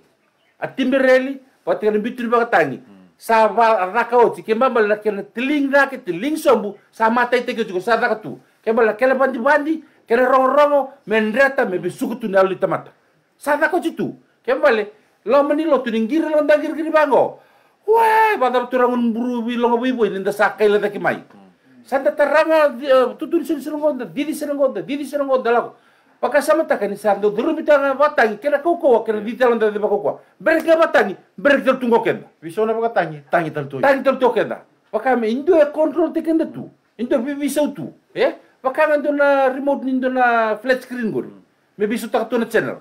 Atimbereli kana bitu ni bakatangi. Sa raka oti ke mamba na ke tiling raka tiling sombu samata itaki ko sa raka tu. Ke la ke bandi bandi ke rongo rongo mendreta me bisuku tu na mata. Sa raka tu. Ke le, lo mani lo tuningir lo ndangir giri bango. Wah, pada turangun buru bi lo ngobi boy linda sakai le mai. Santa taranga eh, tuturi sen ngonda, didi ngonda, didi ngonda lago. Pakai sama takani sando duru mitanga batangi kena koko kena iya. di dalam dari koko. Berga batangi, berga tunggu kenda. Wisona baka tangi, tangi tertutup, Tangi tertutup kenda. Pakai me indo e kontrol tekenda tu. Indo bisa tu, eh? Pakai ngando na remote nindo na flat screen gori. Me bisa tak tu na channel.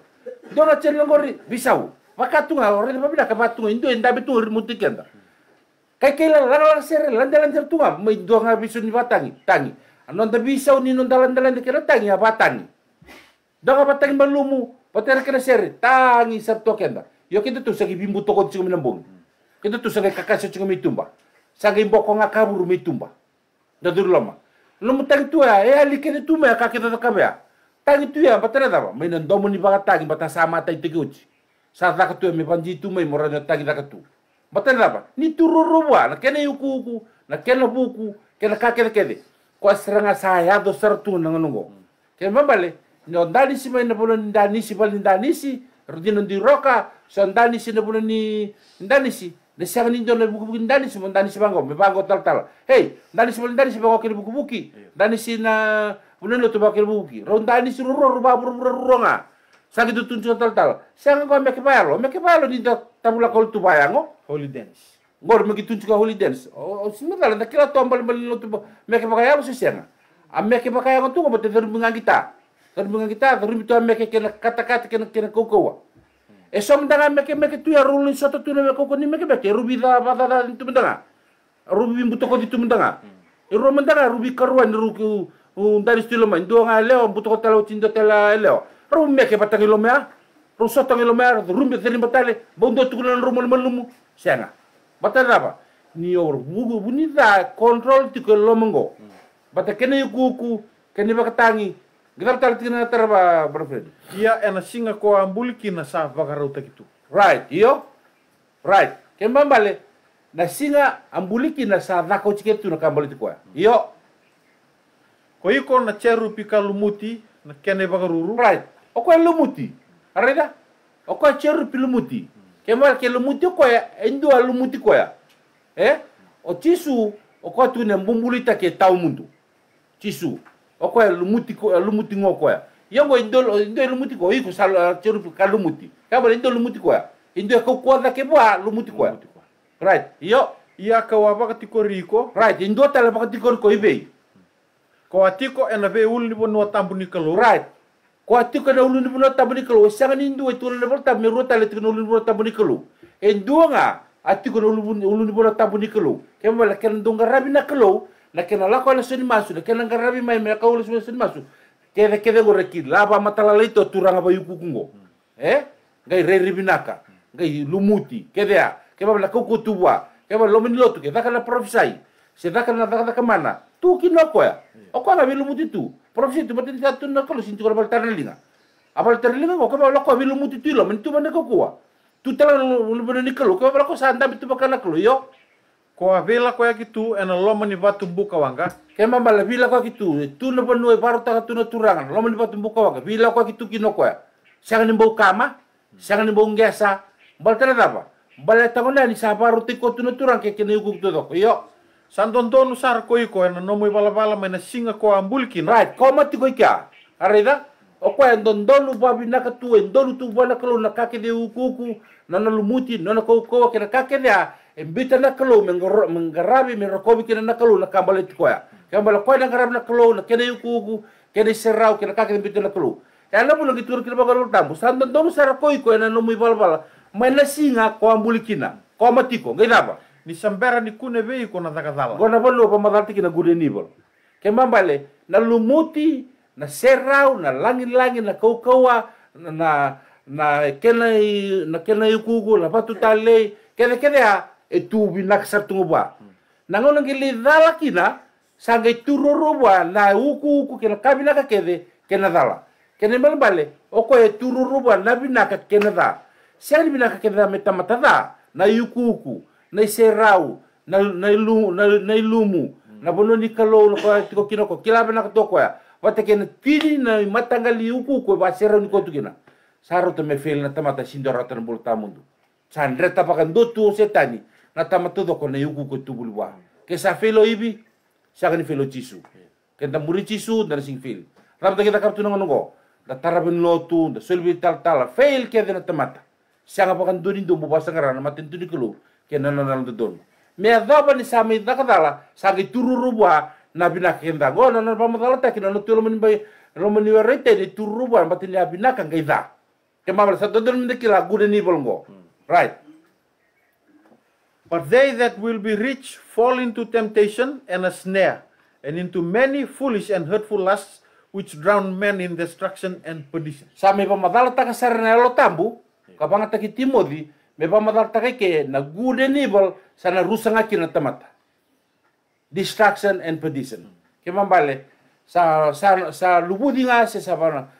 Dona channel gori bisa u. Pakai tunga ore na babila ka patunga indo e dapat betu remote tekenda. Hmm. Kai kai lang lang lang sere lang dalan ter tunga mai nga habis ni batangi tangi. Anon ah, ta bisa ni non dalan dalan kira tangi apa ah, tangi. Dong batangi tangi malumu. Pater kira sere tangi sabtu kenda. Yo kita tu sagi bimbu tokon cium nembung. Kita tu sagi kakak sa cium sa Sagi bokong akabur mitumba. dur lama. lumu tangi tua e ali kene tuma ya ah, kakita ta kabea. Tangi tua patera dava. Mai non domo ni baga tangi bata sama tai tekuci. Sa takatu mi panji tuma i morana tangi takatu batanilava ni tururuvua na kena uku, na kena buku, kena ka kede kede kua seranga sa yado sertu na ngonongo kena mambale ni si mai na polo ni si, bali ni danisi rodino ndi roka so ndanisi na polo ni si. na sianga ni ndo na buku-buku si, mo si bango me bango tal-tal hey si bali si bango kene buku-buki iya. si na Bulan lo tu buku buki. ruru, ruru, ruru, ruru, ruru, ruru, rubah Sagi du tuncho tal tal. Sanga ko meke Make meke lo di da tabula kol tu bayango. Oh. Holy dance. Ngor meke tuncho ka holy dance. O sima tal na kila tombal bali lo tu meke pakayamo su senga. A meke pakayango tu ko bote ter bunga kita. Ter bunga kita, ter a meke kena kata-kata kena kena kokowa. E so mendanga meke meke tu ya rulin soto tu nama koko ni meke meke rubi da bada da tu mendanga. Rubi buto ko di tu mendanga. E hmm. ro mendanga rubi karuan ruku. Um uh, dari stilo main doang leo butuh hotel cinta tela leo rumia ke batangi lomea ruso tangi lomea rumia tiri batale bondo tukulan rumon malumu senga batale apa ni or bugu buni da kontrol tikul lomongo batale kene yukuku kene bakatangi Gitar tar tina tar ba berfriend. iya, ena singa ko ambul kina sa vakarau takitu. Right, iyo. Right. Kembang bale. Na singa ambuli kina sa vako chiketu na kambali tikoa. Hmm. Iyo. Ko iko na cheru pika lumuti na kene vakaruru. Right oko lumuti arida oko cheru pilumuti kema ke lumuti ko ya endo lumuti ko ya eh o oh, tisu oko tu ne mbumbulita ke tau mundu tisu oko lumuti ko lumuti ngoko ya yango endo endo lumuti ko oh, iko sal ah, cheru ka lumuti kaba endo lumuti ko ya endo ko ko da ke ba lumuti ko ya right yo ia kawa bakati ko riko right endo tala bakati ko ko ibei ko atiko ena ve ulni bo no tambu ni kalu right ko atu na ulun buna ta bani kalo sanga ni ndu etu le bota mi ruta le tuna ulun buna ta bani kalo en nga atu kana ulu ulun buna ta bani kalo kema la kana ndonga rabi na kalo na ken ala ko masu na nga rabi mai me ka ulun soni masu ke ve go ba lava matala leto tu ranga ba kungo eh ngai re ribinaka ngai lumuti ke ba la ko ke ba lo min lotu ke dakala profesai Sedangkan kata-kata kemana? Tuki noko ya. Iya. Aku ala bilu muti tu. Profesi tu matin tatu kalau sintu kalau baltar linga. Abal tar kalau aku bilu muti ah. ah, tu gitu, lo mentu bande koko Tu tala lu bende nikalo ko ba loko sanda bitu bakala klo yo. Ko bila ko ya kitu ena lo mani batu buka wanga. Kema bala bila ko kitu tu no banu e baru taka tu no turangan lo mani batu buka wanga. Bila ko kitu kinoko ya. Sangan bau kama, sangan bau ngesa. bal apa? Balai tangon ni sabar rutik ko tu no turang ke kene yukuk tu dok. Yo. San Tonton sar koi ko na nomui balabala mai mena singa ko ambulkin. Right, ko mati koi kia. Arida, o ko en don donu babi naka tu en donu tu bala kalo na kake de ukuku na na lumuti na na ko ko ke na kake de en bita na kalo menggarabi me rokobi ke na kalo na kambale tu koya. Kambale ko na ya, garabi na kalo na ukuku serau ke na kake de bita na kalo. Ya na bulu gitu kita bakal tambu. San sar koi ko na nomui balabala mai mena singa ko ambulikina. Ko mati ko, ngai ni sambera ni kune vei kona dhakadhala gona valua pa madhati kina gure ni valo ke mambale na lumuti na serau na langi langi na kaukaua na na kena i na kena i kuku na patu tale kede kede a e tubi na kasar ba na ngona ngili dhala kina sanga i e tururu ba na uku uku kena kabina ka kede kena dhala kena mambale oko e tururu ba na binaka kena dhala Siang binaka kena metamatadha na yuku uku. Ya. na serau na na lu na ilumu, lumu na bono ni kalo ko tiko kino ko na to ko ya wata ken tini na matangali uku ko ba serau ni ko tukina saro to me fel na tamata sindora tan bol tamundu dotu setani na tamata do ko na uku ko tubul wa hmm. ke sa felo ibi sa kan felo chisu hmm. ke ta muri chisu na sing fel rabta kita kaptu ngono go da tarabin lotu da sulbi tal tal fail ke na tamata sanga pakan ni do bubasa ngara na matin ni ke nananal do don me adaba ni sami dakadala sagi tururubwa na bina kenda go nanan pamadala ta kina no tulo min bay romani warite ni tururubwa batini abina kan gaida ke mabal sa dodon min dekila gude ni go. right But they that will be rich fall into temptation and a snare, and into many foolish and hurtful lusts, which drown men in destruction and perdition. Sami pamadala ta kasarna ya lo tambu, kapanga ta di. me pa matar take ke na good and enable sana rusanga kina tamata distraction and perdition ke mambale sa sa sa lubudinga nga se sa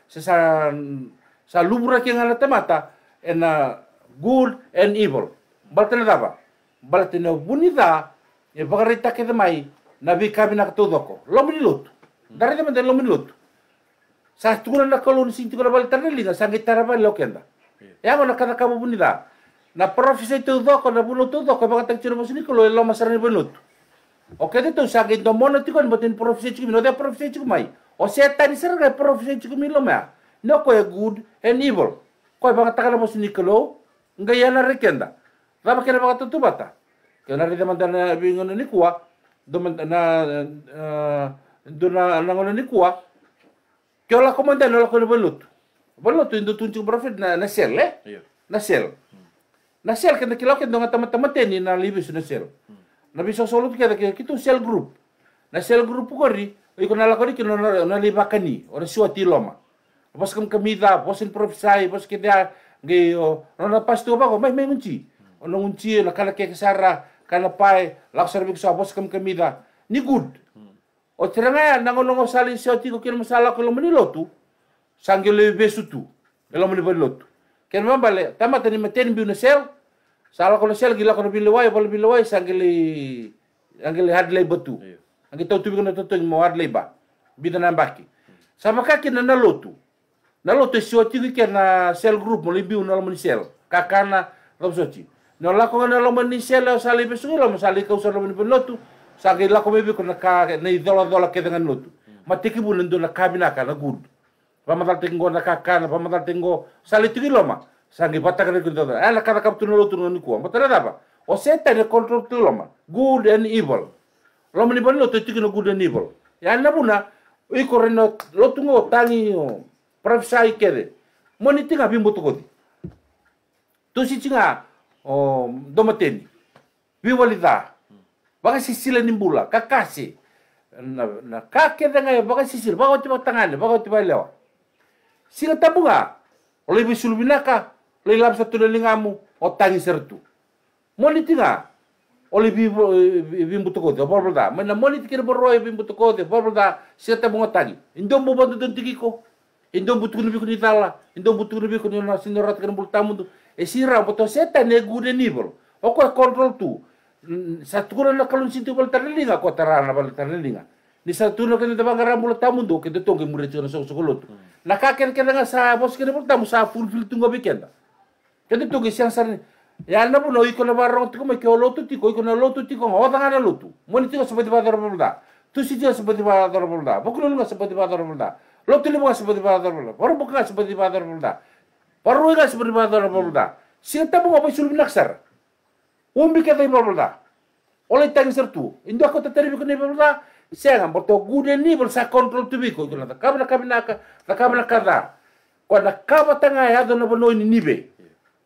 se sa sa lubura ke nga tamata and uh, good and evil baltan dava baltan bunida e bagarita ke mai na bi kami na tudoko lomnilut dari teman dan lomnilut sa tukulan na kolon sintikula baltan linga sangitara ba lokenda ya e ngona kana bunida na profesi itu doko na bulo tu doko baka tak cina masuni kalau elo masarani ibunut oke itu tu sakit to mono tikon botin profisa cikumi no dia profisa mai o setan isar ga profesi cikumi lo mea no ko e good and evil ko baka tak na masuni kalau nga yana rekenda va baka baka tuh bata kana rida mandana bingon ni kuwa do mandana do na nangon ni kuwa kyo la komanda no la ko ibunut indo tunjuk profit na na sel eh? Na sel na sel kenda kilau kenda nga tama-tama ni na lebih su na sel hmm. na bisa solu kenda kita kitu sel group na sel group kori iko na kita na lebih libakani ora suati loma bos pas kemida kemida, in profesai pas kita geo, o pas tu apa kau mai mai unci, hmm. orang unci, na kala kaya kesara kala pai laksar bik pas kem kemida ni good hmm. o oh, teranga na ngono sali suati ko kino masala ko lo mani lotu lebih besutu kalau lotu Kena mamba le, tama tani meten biu na sel sala ko sel gila ko bi lewai bol bi lewai le, angili hadlei betu angi tau tubi kono toto mo le ba bi na mbaki sama kaki na na lotu na lotu si oti ki kena sel grup mo libi no mo sel kakana rom soti no la ko na lo mo sel o e sali be sulu mo sali ko solo mo lotu sangi la ko bi ka na idola dola ke dengan lotu matiki bulen do na kabina ka na gurdu pamatal tingo na kakana pamatal tingo salitri loma sangi pata kare kunta da ala kara kap tunolo tunoni kuwa matara daba o oh, seta ne kontrol tu ma good and evil loma ni bani lo tetiki no good and evil ya na buna kore no lo tungo tangi o i kede moni tinga bimbo tukodi tu si tinga o oh, domateni vivalida baga sisila nimbula kakasi na na kakede ngai baga sisila baga tiba tangane baga tiba lewa sila tabunga oleh bisul binaka le lam satu lelingamu otangi sertu moni tinga oleh bimbu butuh eh, kode te berda mana mena moni tikir boroi bimbu toko te por verdad sila tabunga tangi indom bo bantu tentikiko indom butuh nubi kuni tala indom butuh nubi kuni na sinorat kan bultamu tu esira eh, boto seta negude nibol oko kontrol tu satu kurang nakalun sintu bal tarlinga ko tarana bal tarlinga ni sa tulo ken da bangara mula tamu do ken to ken mure tsona sok so kolot na hmm. ka ken nga sa bos ken mur tamu sa fulfill tungo bikenda ken to ken siang sar ya na bu no iko na barro to me ke tiko ti ko iko na lotu tiko ko oda na lotu moni tiko ko so beti badar tu si ti so beti badar bukan bokulo nga seperti beti badar bulda lotu li nga so beti badar bulda bor bokulo nga so beti badar bulda bor nga so beti badar bulda sing tamu nga bai sulmi naksar umbi ke tai oleh tangisar tu indah kota teteribi ko ne sehingga boto gune ni bol sa kontrol tu biko kula ta kabla kabina ka ta kabla kada. Ko na kaba tanga ya do no bono ni nibe.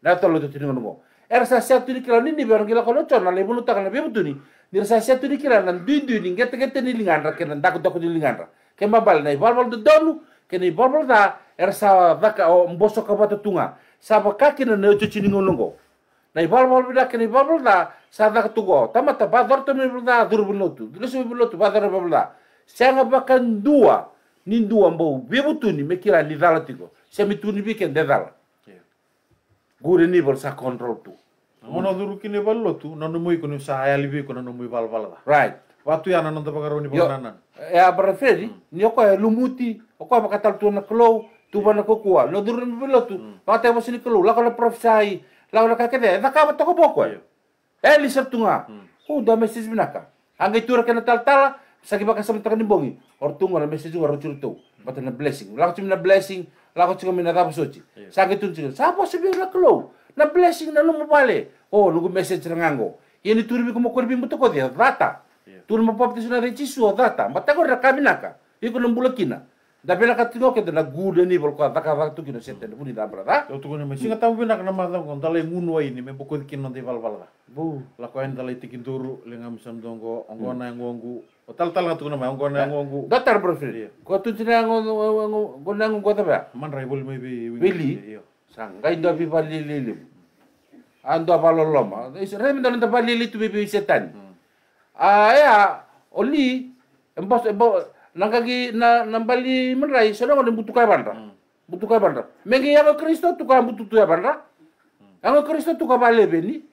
Na to lo tu ngono. Er sa sa tu ni kila ni nibe ngila ko no chona le bulu ta kana be butuni. Ni sa sa tu ni kila nan du du ni ngete ngete ni lingandra ke nan daku daku ni lingandra. Ke mabal na ibal bal do donu ke ni bal bal da er sa daka o mboso ka batu tunga. Sa ba ka kina ne chuchi ni ngono Na υπάρχουν όλα και να υπάρχουν όλα σαν δακτυγό. Τα μα τα πάδω το με βλουδά δουρβουλό του. Δηλώσου με βλουδά του πάδω με βλουδά. Σε άγα πακαν δούα. Νιν δούα μπού. Βίβου τούνι με κύρα λιδάλα τίγο. Σε μη τούνι μπήκεν δεν δάλα. Γκούρε νίβολ σαν κόντρολ του. Μόνο δούρου κοινή βαλό του. Να νομού εικονή σαν αέλη βίκο να νομού βάλ βάλα. Right. Waktu yang nonton pakai ini pun nanan. Ya berarti ni aku lumuti, aku apa kata tu nak keluar, tu mana aku kuat. Lo dulu belum tu. Mata masih keluar. Lah kalau prof saya laula ka kede da ka toko boko ya eli eh, sertunga hmm. o oh, da message binaka angai tura kena tal tala saki baka sama takani bongi or tunga na message juga curu tu bata hmm. na blessing lako cumi na blessing lako cumi na iya. rabu soci saki tun cumi sa posi bi na klo na blessing na lumu pale o lugu message rangango ini turun bi kumo korbi mutu ko dia Turun turu mo papti suna rechisu suah data mata ko rakamina ka iko lombulakina da pela katino ke dana gude ni bol kwa kata tu kino sete puni da brada o tu kono Singa ngata ubina kana mata kon dale ngunu wai ni me boko kino de val valga bu Lako en dale tikin turu, lenga ngam dongo ongo na ngongu o tal tal ngatu kono ma ongo na yang da Datar profil ko tu tina ngongu ngongu ngongu ko ta man rai bol me be wili sanga indo bi bali lili ando avaloloma re Rai dalen ta bali lili tu be setan mm. a ya oli embo embos nangagi na nambali menrai butu kai butuh butu hmm. butuh bandra mengi yang kristo tuka butuh tuya banda hmm. yang kristo tuka bale beni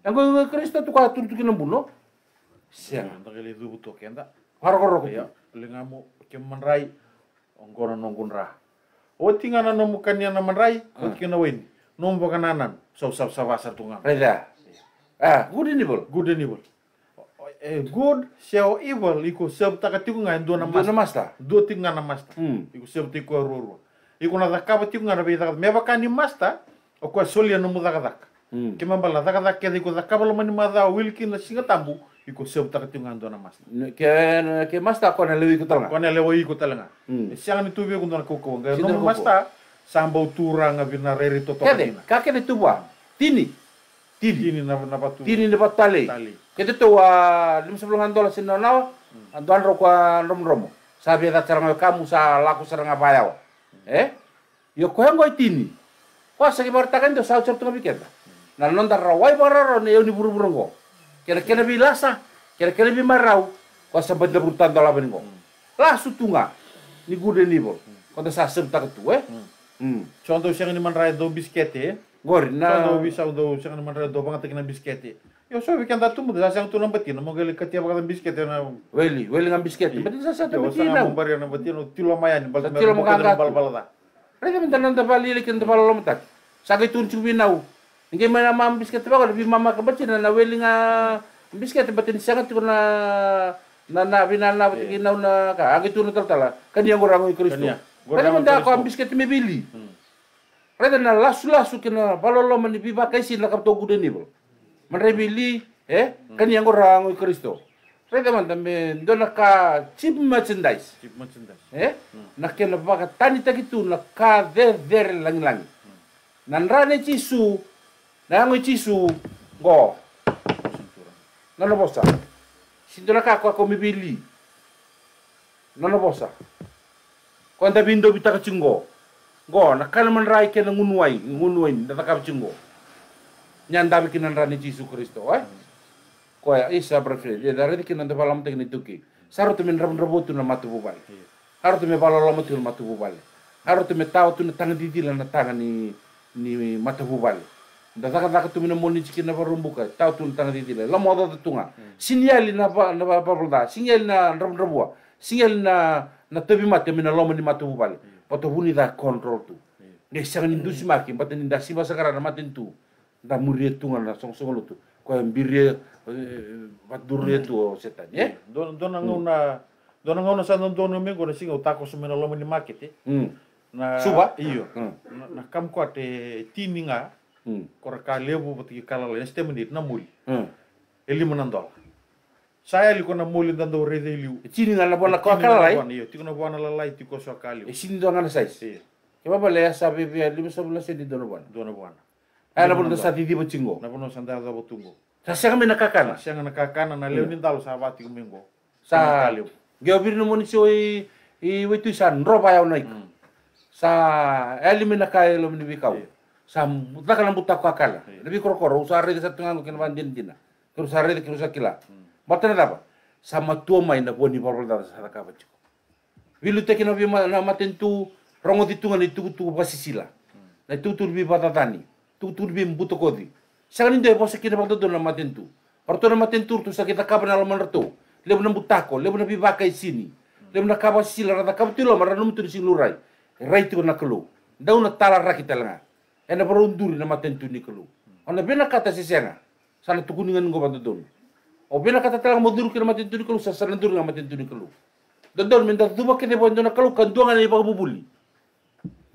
yang kristo tuka tuntukin nembuno siang nangagi hmm, du butuh kenda koro kaya lengamu kem menrai ongkono nongkun ra Oti oh, ngana nomukannya na menrai, oti kena wain. nomu kananan, sop sop sop asar tungang. Ya. Ah, good Good Eh, good, seo evil iku sep takatiku ngai dua nama dua sta, dua tiku nama sta, hmm. iku sep tiku ruru iku na dakaba tiku ngana be dakaba meba kani masta o ko solia no muda dakaka hmm. ke mambala dakaka ke iku dakaba mani mada wilkin na singa tambu iku sep takatiku ngai dua nama sta, ke ke masta ko na lewi iku talanga ko na lewi iku hmm. eh, siang ni tubi ko na ko ko ngai no masta sambau turanga binareri totokatina kakene tini Tini. dapat na tu. Tini ini Tali. Kita tu wa ah, lim sebelum hmm. hantu lah sinon nawa. roko ah, rom romo. Sabi ada serang kamu sa laku serang apa ya? Eh? Yo kau yang kau tini. Kan kau segi martakan tu sahaja tu pikir dah. Hmm. Nah nonton rawai bararo ne yo buru buru kau. Kira-kira bilasa. Kira-kira bimarau. Kau sempat berbutan dalam kau. Lah sutunga. Ni gude ni bol. Kau tu sasem tak tu eh. Contoh siang ini man rai do biskete. Eh? Μπορεί να. Σαν το Βισαουδό, σαν να μάθει το πάγατε και να μπισκέτη. Eu só vi que andar tudo, já sei que tu não bati, não mogel que tinha bagada bisquete na. Veli, veli na bisquete. Mas já sei que tu não. Eu bombar na bati, no tilo maia, no bal. Tilo mo kanga bal bal da. Rega mentar não da bali, ele que não bal lomta. Sabe tu não binau. Ninguém mais na mam bisquete bagol, vi mama que bati na veli na bisquete bati sangat tu na na na bina na bati na na ka. Agi tu no tertala. Kan dia gorang Kristo. Kan dia mentar ko bisquete me bili reda na lasu lasu kena balolo mani pipa kaisi la kapto gude ni bol mare bili eh mm. kan yang orang ngoi kristo reda man tambe dona ka chip merchandise Chip merchandise eh mm. na kena baka tani takitu na ka der der lang lang nan mm. cisu na ngoi cisu go nono bosa sindona ka komi bili. Na nono bosa nda bindo bitaka go na kalman rai ke na ngunwai ngunwai na takap cingo nyandabi nan rani Yesus Kristo wa ko ya isa berfil ya dari nan da balam ni tuki saru min ram rabotu na matu bubal haru tu me balala matu matu bubal haru tu me taw tu na tang didila na tang ni ni matu bubal da taka taka tu min moni cikin na barumbuka taw tu na tang di la moda da tunga hmm. sinyali na ba na ba da sinyali na ram rabua sinyali na na tebi mate min lama ni matu bubal Poto huni da kontrol tu. Ne sangan indu simaki, patan inda sima sakara na matin tu. Da murie tunga na song song lutu. yang birria, pat durrie tu o setan, mm. ye. dona don ngau na don ngau na e mm. sandon don mm. e me singa utako sumena lomo ni te. Na suba iyo. Na kam kwa te tininga. Korka lebu pati kala le stemni na muli. Eli menandol. Saya liko na mole dan do rede liu. E tini na labuan na koa kala lai. Iyo, na buana lalai tiko soa kali. E sini do ngana sais. Si. Ke baba lea sa pepe a lima sa bulase di dona buana. Dona buana. Ai na bulna sa titi bo cingo. Na bulna sandar do bo tungo. Sa siang mena kakana. Siang na kakana na leo dalo sa vati kumingo. Sa kalio. Geo bir no moni i i wetu sa nroba ya onai. Sa eli ka elo mini bikau. Sa mutaka na mutaka kala. Lebi korokoro rede di satu ngano kena bandin dina. Kerusare di kerusakila. Matane rapa, samatua mai na woni barolda kaba bacu. Wilu teki na bima na maten tu rongo ditunga ni tugu tugu pasisila. Na tugu tugu bi tatani, tugu tugu bi mbuto kodi. nindo e bosa sekina bakto dona maten tu. Parto na maten tu tu kita kapa na laman rato. Lebu na butako, lebu na kai sini. Lebu na kapa sisila rata kapa tilo maranum tu sing lurai. Rai tuku na kelu. Dau na tala rakita langa. Ena barunduri na maten tu ni kelu. Ona bena kata sisenga. Sana tukuningan ningan bantu dulu o bela kata tala mo duru kira matin tuni kalu sasaran duru nga matin tuni kalu dodon minta duma kene bo ndona kalu kanduanga ne bagu bubuli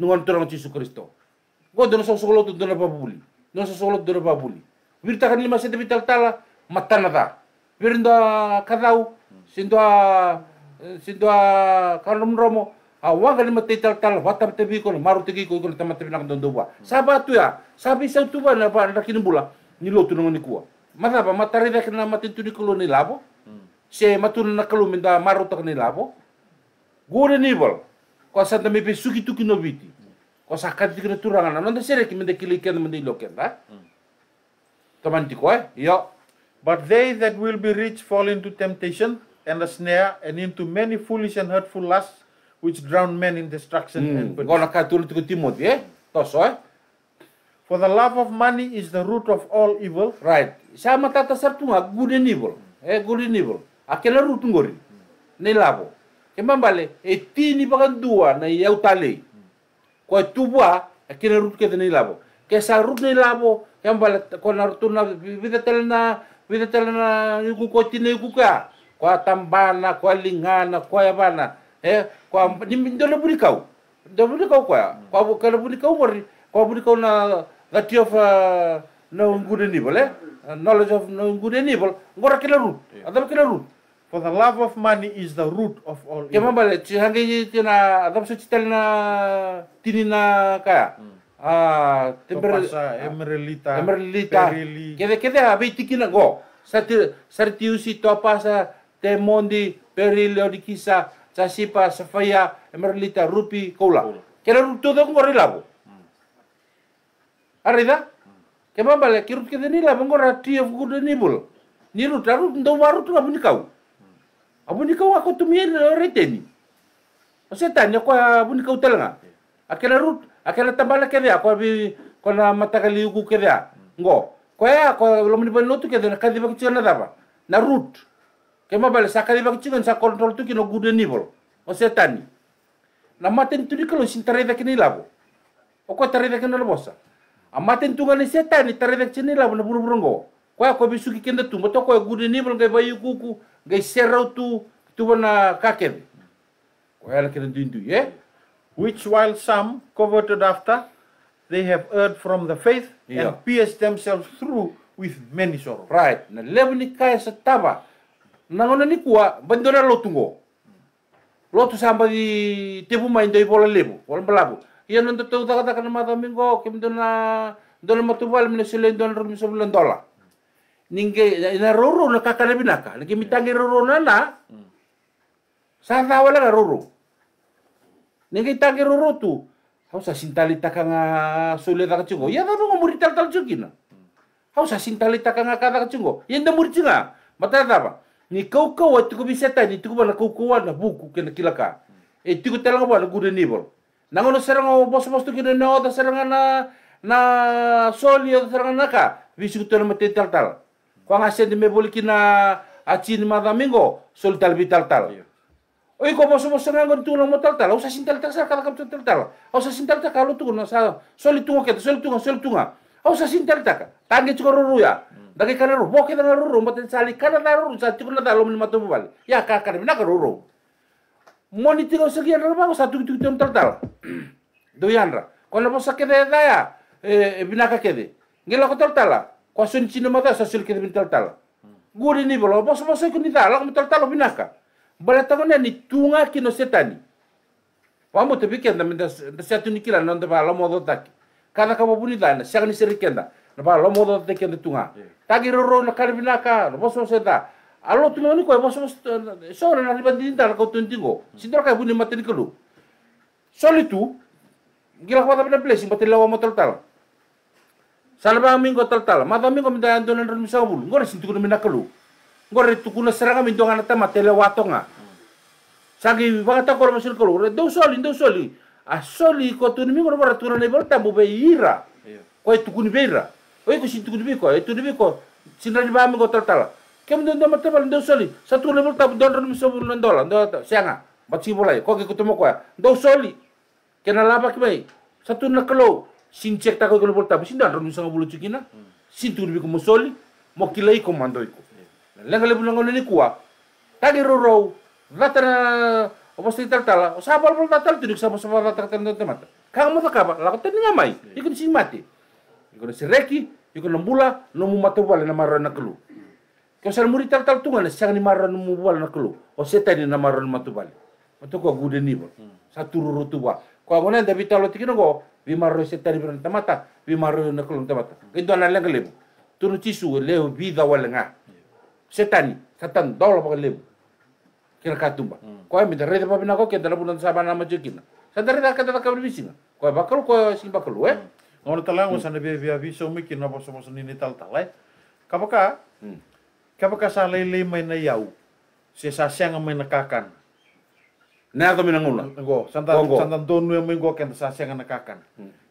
nungan torang Yesus Kristo go dona so solo to dona babuli dona so solo dona babuli wirta kan lima sete tala mata ta wirinda kadau sindua eh, sindua kalum romo awa kan lima tital tala watam tebi kon maru tegi kon kon tamat tebi dondoba sabatu ya sabi sautuba na ba nakini bula nilo tunangan ni kuwa mana apa? matari da kena matin tuni kulu ni labo hmm. se matun na kulu minda maru tak ni labo gore ni bol ko suki tu no biti ko sa kat tikna turangan na nonda sere kiminda kiliken mindi loken da hmm. taman tiko eh? yo but they that will be rich fall into temptation and a snare and into many foolish and hurtful lusts which drown men in destruction mm. and hmm. perdition. Gona katul tiku Timothy, eh? Toso, eh? For the love of money is the root of all evil. Right. sa matata sartunga gude nibol e gude nibol akela rutu ngori ne labo kembambale e tini bakan dua na yau tale ko tubwa akela rutu ke ne labo ke sa rutu ne labo kembale ko na rutu vida telna vida telna yuku ko tine yuku ka ko tambana ko lingana ko yabana e ko ndole burikau ndole burikau ko ko kala mori ko burikau na that of uh, no good nibole Uh, knowledge of knowing good and evil ngora kila root yeah. adab kila root for the love of money is the root of all evil kema bale chi hange tina adab so chitel na tini na kaya hmm. ah temper ah, emerelita emerelita kede kede abe tikina go sati sarti usi topa sa temondi perilio dikisa sasipa safaya emerelita rupi kola kela root todo ngora labo hmm. arida ke babala kirut ke denila mangora tia fukude nibul nilu taru ndo waru tu abu nikau, abu ah, nikau aku tumie reteni setanya ko abu ah, nikau telanga ah? akela rut akela tambala ke aku ko bi ko mata kali uku kede a. ngo ko ya ko lo muni bani lotu ke dia kadi bak tiona daba na rut ke babala sakali bak tiona sa kontrol tu kino gude nibul o na maten tu dikalo sintareva ke ni labo o ko tarida ke na amaten tunga ni setan ni taredek chini la bula buru burungo kwa ko bisuki kenda tumba to ko gudi ni ngai bayu kuku ngai serau tu tu bana kaken ko ala kenda dindu ye eh? which while some converted after they have erred from the faith yeah. and pierced themselves through with many sorrows right na lebni kaya setaba ngona ni kuwa bandora lotungo lotu samba di tebu main dei bola lebu bola ya ang totoo da kada kana domingo kim do na dona iya. na matuwal mina sila dona na sa bulan dola. Ninge na roro na kakalabinaka. Lagi mitangi hmm. roro na na Sa wala na roro. Ninge tangi roro tu. Hau sa sintalita ka nga sule da kacungo. Ya tapi mo murital tal jukina. Hau hmm. sa sintalita ka kada kacungo. Yan da muritsinga. Mata da ba. Ni kau kau atuku biseta ni tuku bala kau kau na buku kena kilaka. Hmm. E eh, tuku telanga bala gude nibol nangono bos-bos boso kira no da seranga na na solio da seranga naka visi kutu nama te tal tal kwanga sende me boli kina acini madamingo sol tal bi tal tal iya. Oi ko boso boso nango tu tal tal usa sin tal tal sar kala kaptu tal tal usa sin tal tal kalo tu no sa soli tunga kete soli tunga soli tunga usa sin tal tal tangi ru ya hmm. dagi kana ru boke dana ruru mbaten sali kana na ruru sa chukuna da lo matu bali ya ka kana mina ka ruru monitiro sekian raba satu tu tu total doyanra kono posa kede daya e eh, binaka kede ngelo ko total ko sun chino mata sa sil kede total guri ni bolo vos posa ko ni dala ko total binaka bala tagona ni tunga no setani Pamo te pikenda me das satu nikila non de bala modo taki kada ka bobuni dana sagni serikenda na bala modo de kende tunga tagiro ro na binaka posa posa da Alo tu manu ko mo eh, so so na ni bandin dal ko tuntingo. Sindro ka buni matin kelu. Solitu gila ko ta place sing patin lawa motor tal. Salba minggo tal tal. Mata minta minda andonan ron misa bulu. Ngore sintu kuna mina kelu. Ngore tukuna seranga mindo ngana tama tele watonga. Sagi bangata ko sil kelu. Re do soli do soli. A ah, soli ko tuni minggo ro ratuna ne bolta bu beira. Iya. Ko tukuni beira. Oi oh, iya, ko sintu kuna Ko e tuni biko. Sindra ni ba minggo tal tal. Kamu don don paling don soli satu lemur tab don don bulan non dola don to sianga ah. bat si bolai ya. ko ke ketemu ko ya. don soli kena laba ke satu nak kelo sin cek tak kau lemur tapi sin bisa ngabulu bulu cikina sin tu lebih ko soli mau kilai ko mandoi ko lenga ini kuah, tadi kuwa tagi roro apa sih tertala sabar bul tatal tuduk sama sama latar tertentu temat mau tak apa lakukan dengan ngamai, ikut sing mati ikut reki ikut nembula nemu matu balik nama rana keluh Kau sana muri tal tal tungan, na ni maron mu bual nak lu. O seta ni na maron matu bali. Matu kau gude ni bol. Satu ruru tuwa. Ko agona tapi talo tikino go vi maro seta ni bran tamata. Vi maro na kulu tamata. lembu. na lenga lebu. Turu tisu leo vida walenga. Setani satan dolo pa lebu. Kira katumba. Ko Kau yang rede pa nak kau kita da bulan sabana ma jukina. Sadare da kau tak kau bisinga. Ko bakal kau sing bakal eh. Ngono talang wasana biar via viso apa semua seni ni tal tal eh. Kapaka Kapaka sa lele mai na yau. Se sa senga mai na kakan. Na do na ngula. Ngo, santa santa donu yang mai ngo kenta sa na kakan.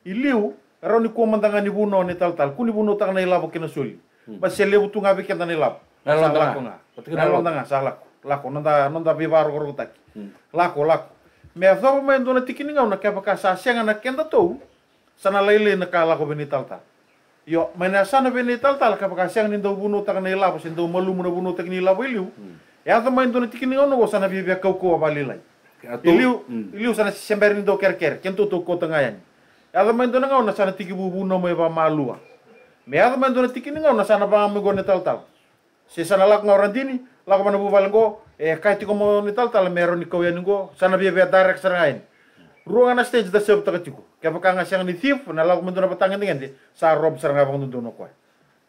Iliu, Iliu, ro ni mandanga ni buno ni tal tal. Kuni buno tanga na ilabo kena suli. Hmm. Ba se lebu tunga be kenta ni labo. Na lako nga. Na lako sa lako. Lako nanda nanda be koro ro Hmm. Lako lako. Me a mai ndona tikini ngau na kapaka sa senga na kenda tou. Sana lele na kala ko beni yo sana bene tal tal ka pakasiang nindo bunu tak ne la pasin malu mun bunu tak ni la welu ya hmm. e to main do tikini ono wosa na bia kau ko abali lai iliu hmm. iliu sana sember nindo ker ker kento to ko tangayan ya e to main do sana tiki bubu no me malua me ya to main do tikini na sana ba me go tal tal se sana lak ngau randini lak mana bu valengo eh kai tiko mo ne tal tal mero ni kau ya sana bia bia direct serangain ruangan stage da sebut Kaya pagka nga siyang nithif, nalaw mo doon na patangin dengan di, sa rob sarang abang doon doon ko.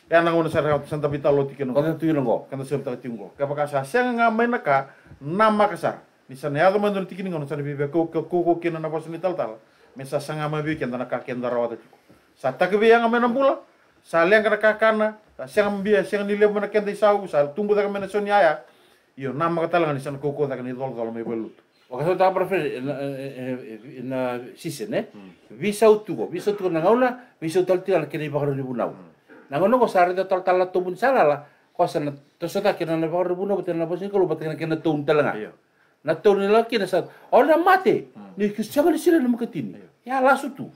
Kaya nang una sarang sa tabi talo tikin ko. Kaya tuyo ko. Kaya sa tabi tikin ko. Kaya pagka sa siyang nga may naka, nama kasar. Ni sa niyado man doon tikin ko, sa nabibi ko, kukuko kina na pasin ni tal. May sa sanga mabibi kaya na kakenda rawat ko. Sa takbi yang may nambula sa liang kana kakana, sa siyang biya, siyang nilib mo na kenda isaw, sa tumbo da kami na sunyaya, iyo nama katalangan, isang kukuko da kanidol-dol may balut. Wakatu ta para fer na sise ne. Visa utugo, visa utugo na ngaula, visa utal tira ke ni bakar ribu nau. Na ngono ko sare ta tal tal tumun sala la. Ko sana to sota ke na bakar ribu nau tena bosin ko lubat ke na tun talanga. Na tun ni laki na sa. Ona mate. Ni ku siapa ni sire lemu ketini. Ya lasu tu.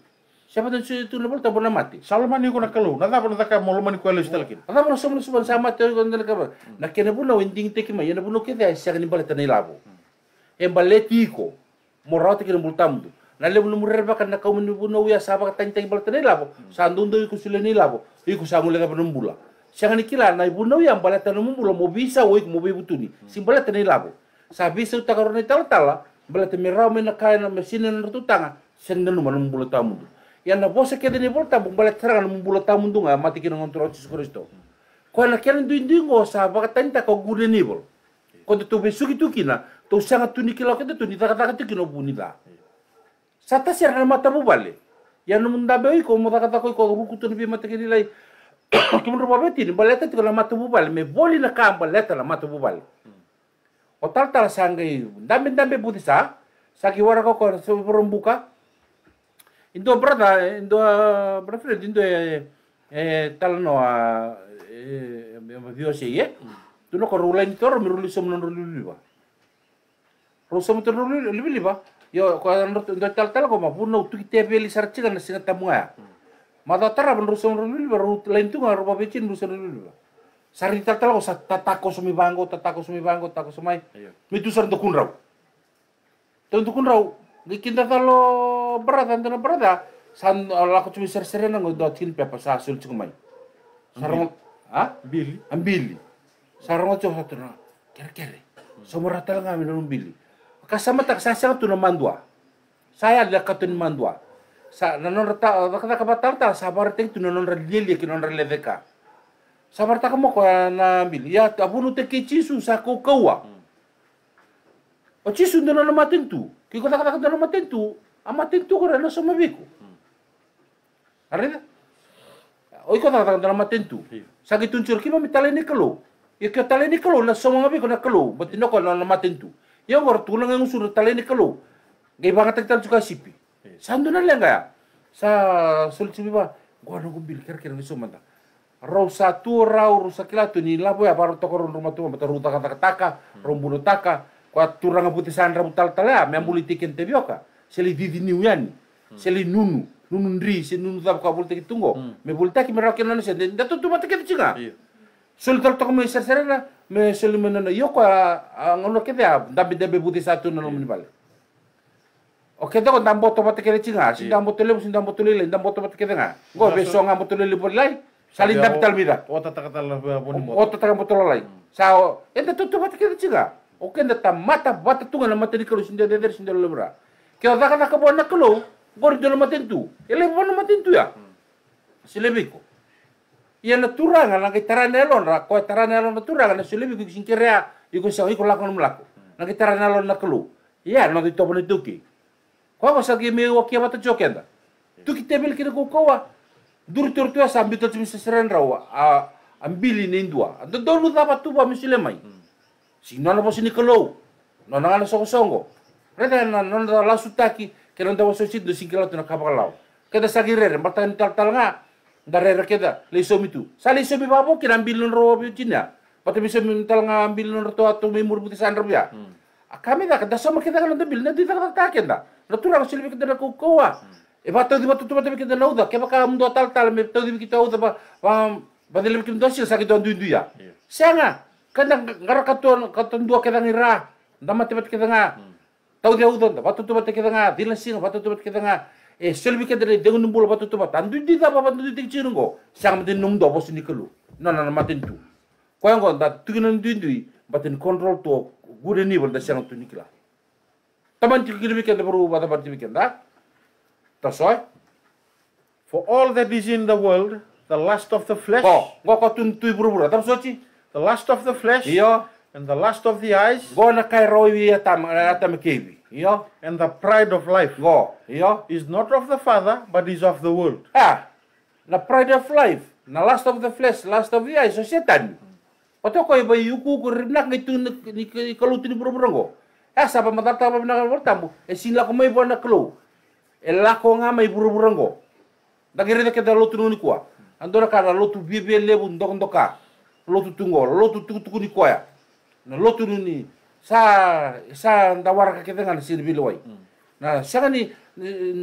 Siapa tu tu tu lebol ta bona mate. Salma ni ko na kalu. Na ta bona ta ka molma ni ko le stal ke. Na ta bona sama te ko ndel ka. Na ke na bona winding te ke ma. Ya na bona ke da sa ni balata ni labo embaletiko morote morata kina na lebu mun murre ba kana kaum ni buno ya saba tan tan baltene labo sandundo iku sileni labo iku sangule ka penumbula ni kila na ibuno ya balatan mumbula mo bisa woi mo bi butuni simbala tene labo sabisa utakarone tal tala balatan merau mena na mesine na tutanga sendenu manumbula tamundu yana vosa kede ne volta bumbala terang mumbula tamundu nga mati kina ngontrol Jesus Kristo kwa na kelen duindu ngo saba tan ta Kau gude nibol ko tu besuki tukina tausaga tunikilakete tunitakatakatekina opunita satasiara na matavu vale yanu mundabe iko mutakatakao iko mata vimatekeni lai kimunru bale baleta tiko la bu bale me boli na kam baleta la bu bale. o sanga i dambe dambe puti sa saki burum buka. indo brada indo ah, brother friend indo eh talanoa eh viosi ah, eh, eh, eh. Mm. tuno korulai toro miruli somnon ruliwa Rosa mo tano libi liba. Yo kwa ano to ndo tal tal ko ma puno tu tepe li sarchi kan singa ma ta tara ban rosa mo libi ro lain tu ngaro pa pecin rosa mo sar Sari tal tal ko sa tatako sumi bango tatako sumi bango tatako sumai. tu sar tu kunrau. rau kunrau kinta talo berada ndo berada. San mi cumi ser serena ngo tin pepa sa sul cikumai. Sarong ah bili ambili. Sarong cuma satu na kere kere. Semua ratal ngami minum bili. Kasama Kasamataksasyang tunamandua. Saya adalah katun mandua. Sa nanon rata rata kapatarta sabar ting tunanon relili non releveka. Sabar tak mo ko na bil. Ya abunu te kichisu sa ko kawa. Hmm. O oh, chisu nanon matin tu. Ki ko kata nanon matin tu. Amatin ah, tu ko relo sama biku. Arida? Oi iko nanon tu. Sa ki kilo mitale ni ya Iko tale ni kelo na sama biku na kelo. Betino ko nanon tu ya war tulang yang suruh ini kalau gay banget kita juga sipi sandu nanya enggak ya sa sulit sipi ba gua nunggu bil kira kira sumanta rau satu rau rusakila tu ni labu ya baru toko rumah tua betul rumah kata kataka rombuno taka tulang apa putih sandra butal tala ah. me ambuli tiken tebioka seli didi niuyan seli nunu nunu ndri se nunu tab ka bulte kitungo hmm. me bulta merakin nanu se tu tu mata kita cinga ah. iya. sulit tokor me serserena me selimu nono yo ya, a ngono kete a ya, dabi dabi buti satu nono muni bale o kete ko dambo to bate kere chinga si dambo to lebu si dambo to lele dambo to bate kete nga go be so nga moto lele bole lai dabi tal talmida o tata tal la boni mo o tata kata moto lai mm. sa o ente to to bate kere o kende ta mata bata tunga na mata dikelu sinde deder sinde lebra ke o daka daka na kelo gori dolo matentu ele bona matentu ya mm. ko ia na turanga na kai tara nelon ra ko tara nelon na turanga na sulebi ku singkirea i ku sa ku lakon mlaku na kai tara nelon na kelu ia na di tobon duki ko ko sa ki me wa ki mata jokenda tuki tebel ki ko wa dur tur tu sa ambito tu seren rawa a ambili ni ndua ando donu dapa tu ba misile mai signo na posini kelu no na na songo songo reta na non da la sutaki ke non da wasosit do singkila tu na kapalau kada re mata tal talanga dari kita lah, somi itu. Saya le itu apa? Kita ambil lon apa itu cina patu bisa mental ngambil lon tua atau memur putih sandar ya hmm. ah, kami tak ada sama kita kan ambil nanti tak tak kenda na Nanti orang silbi kita nak koa hmm. Eh, batu di batu tu batu kita nak udah. kita kamu dua tal tal me di kita au ba lebih kita dosi sakit tuan andu ya siapa? Karena ngarok katuan katuan dua kita ngira nama tempat kita ngah. Hmm. Tahu dia udah. batu tu batu kita nga dilasing batu tu batu kita ngah batu 예, 셀비케들이 대군 불러 봤던 또 단두디다 봐봤던 데 찍는 거. 쌍마든 농도 없으니까로. 나나나 맞든 두. 과연 거나 두기는 두인두이 맞든 컨트롤 또 구레니 벌다 쌍은 두니까. Taman ti kiri bikin baru bata bata bikin dah. That's For all that is in the world, the last of the flesh. Kau, kau kau tuntui buru buru. Tapi suci. The last of the flesh. Iya. And the last of the eyes. Kau nak kairowi atam atam kebi. yeah. and the pride of life go. Yeah. is not of the Father, but is of the world. Ah, the pride of life, the lust of the flesh, lust of the eyes, so Satan. Oto you call yuku ko rimnak ngitu nikalutu ni burubrongo. Ah, sapa matata pa binakal wartambo, e sila ko may buwan na Eh E lako nga may burubrongo. Dagirita kita lotu nuni kuwa. Andora kada na lotu bibe lebu ndok ndoka. Lotu tungo, lotu tukutuku ni kuwa ya. Na lotu nuni sa sa tawar ka kita ngan sir biloi na hmm. sa ni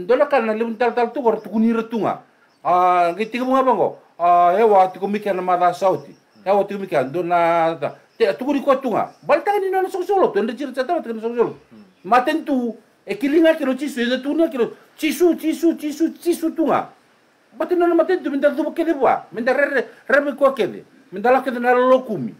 ndola kan na lewun tal tal tu gor tu retunga a ngi ka bunga bango a ewa tu kumika na mada sauti hmm. ewa tu kumika ndona ta te tu ni tunga bal ta ni na so solo tu ndir ta ta ni hmm. maten tu e kilinga kilo chisu e tu tunga kilo chisu chisu chisu chisu tunga maten na maten tu minta tu ke bua minta re re re ko minta la ke na kumi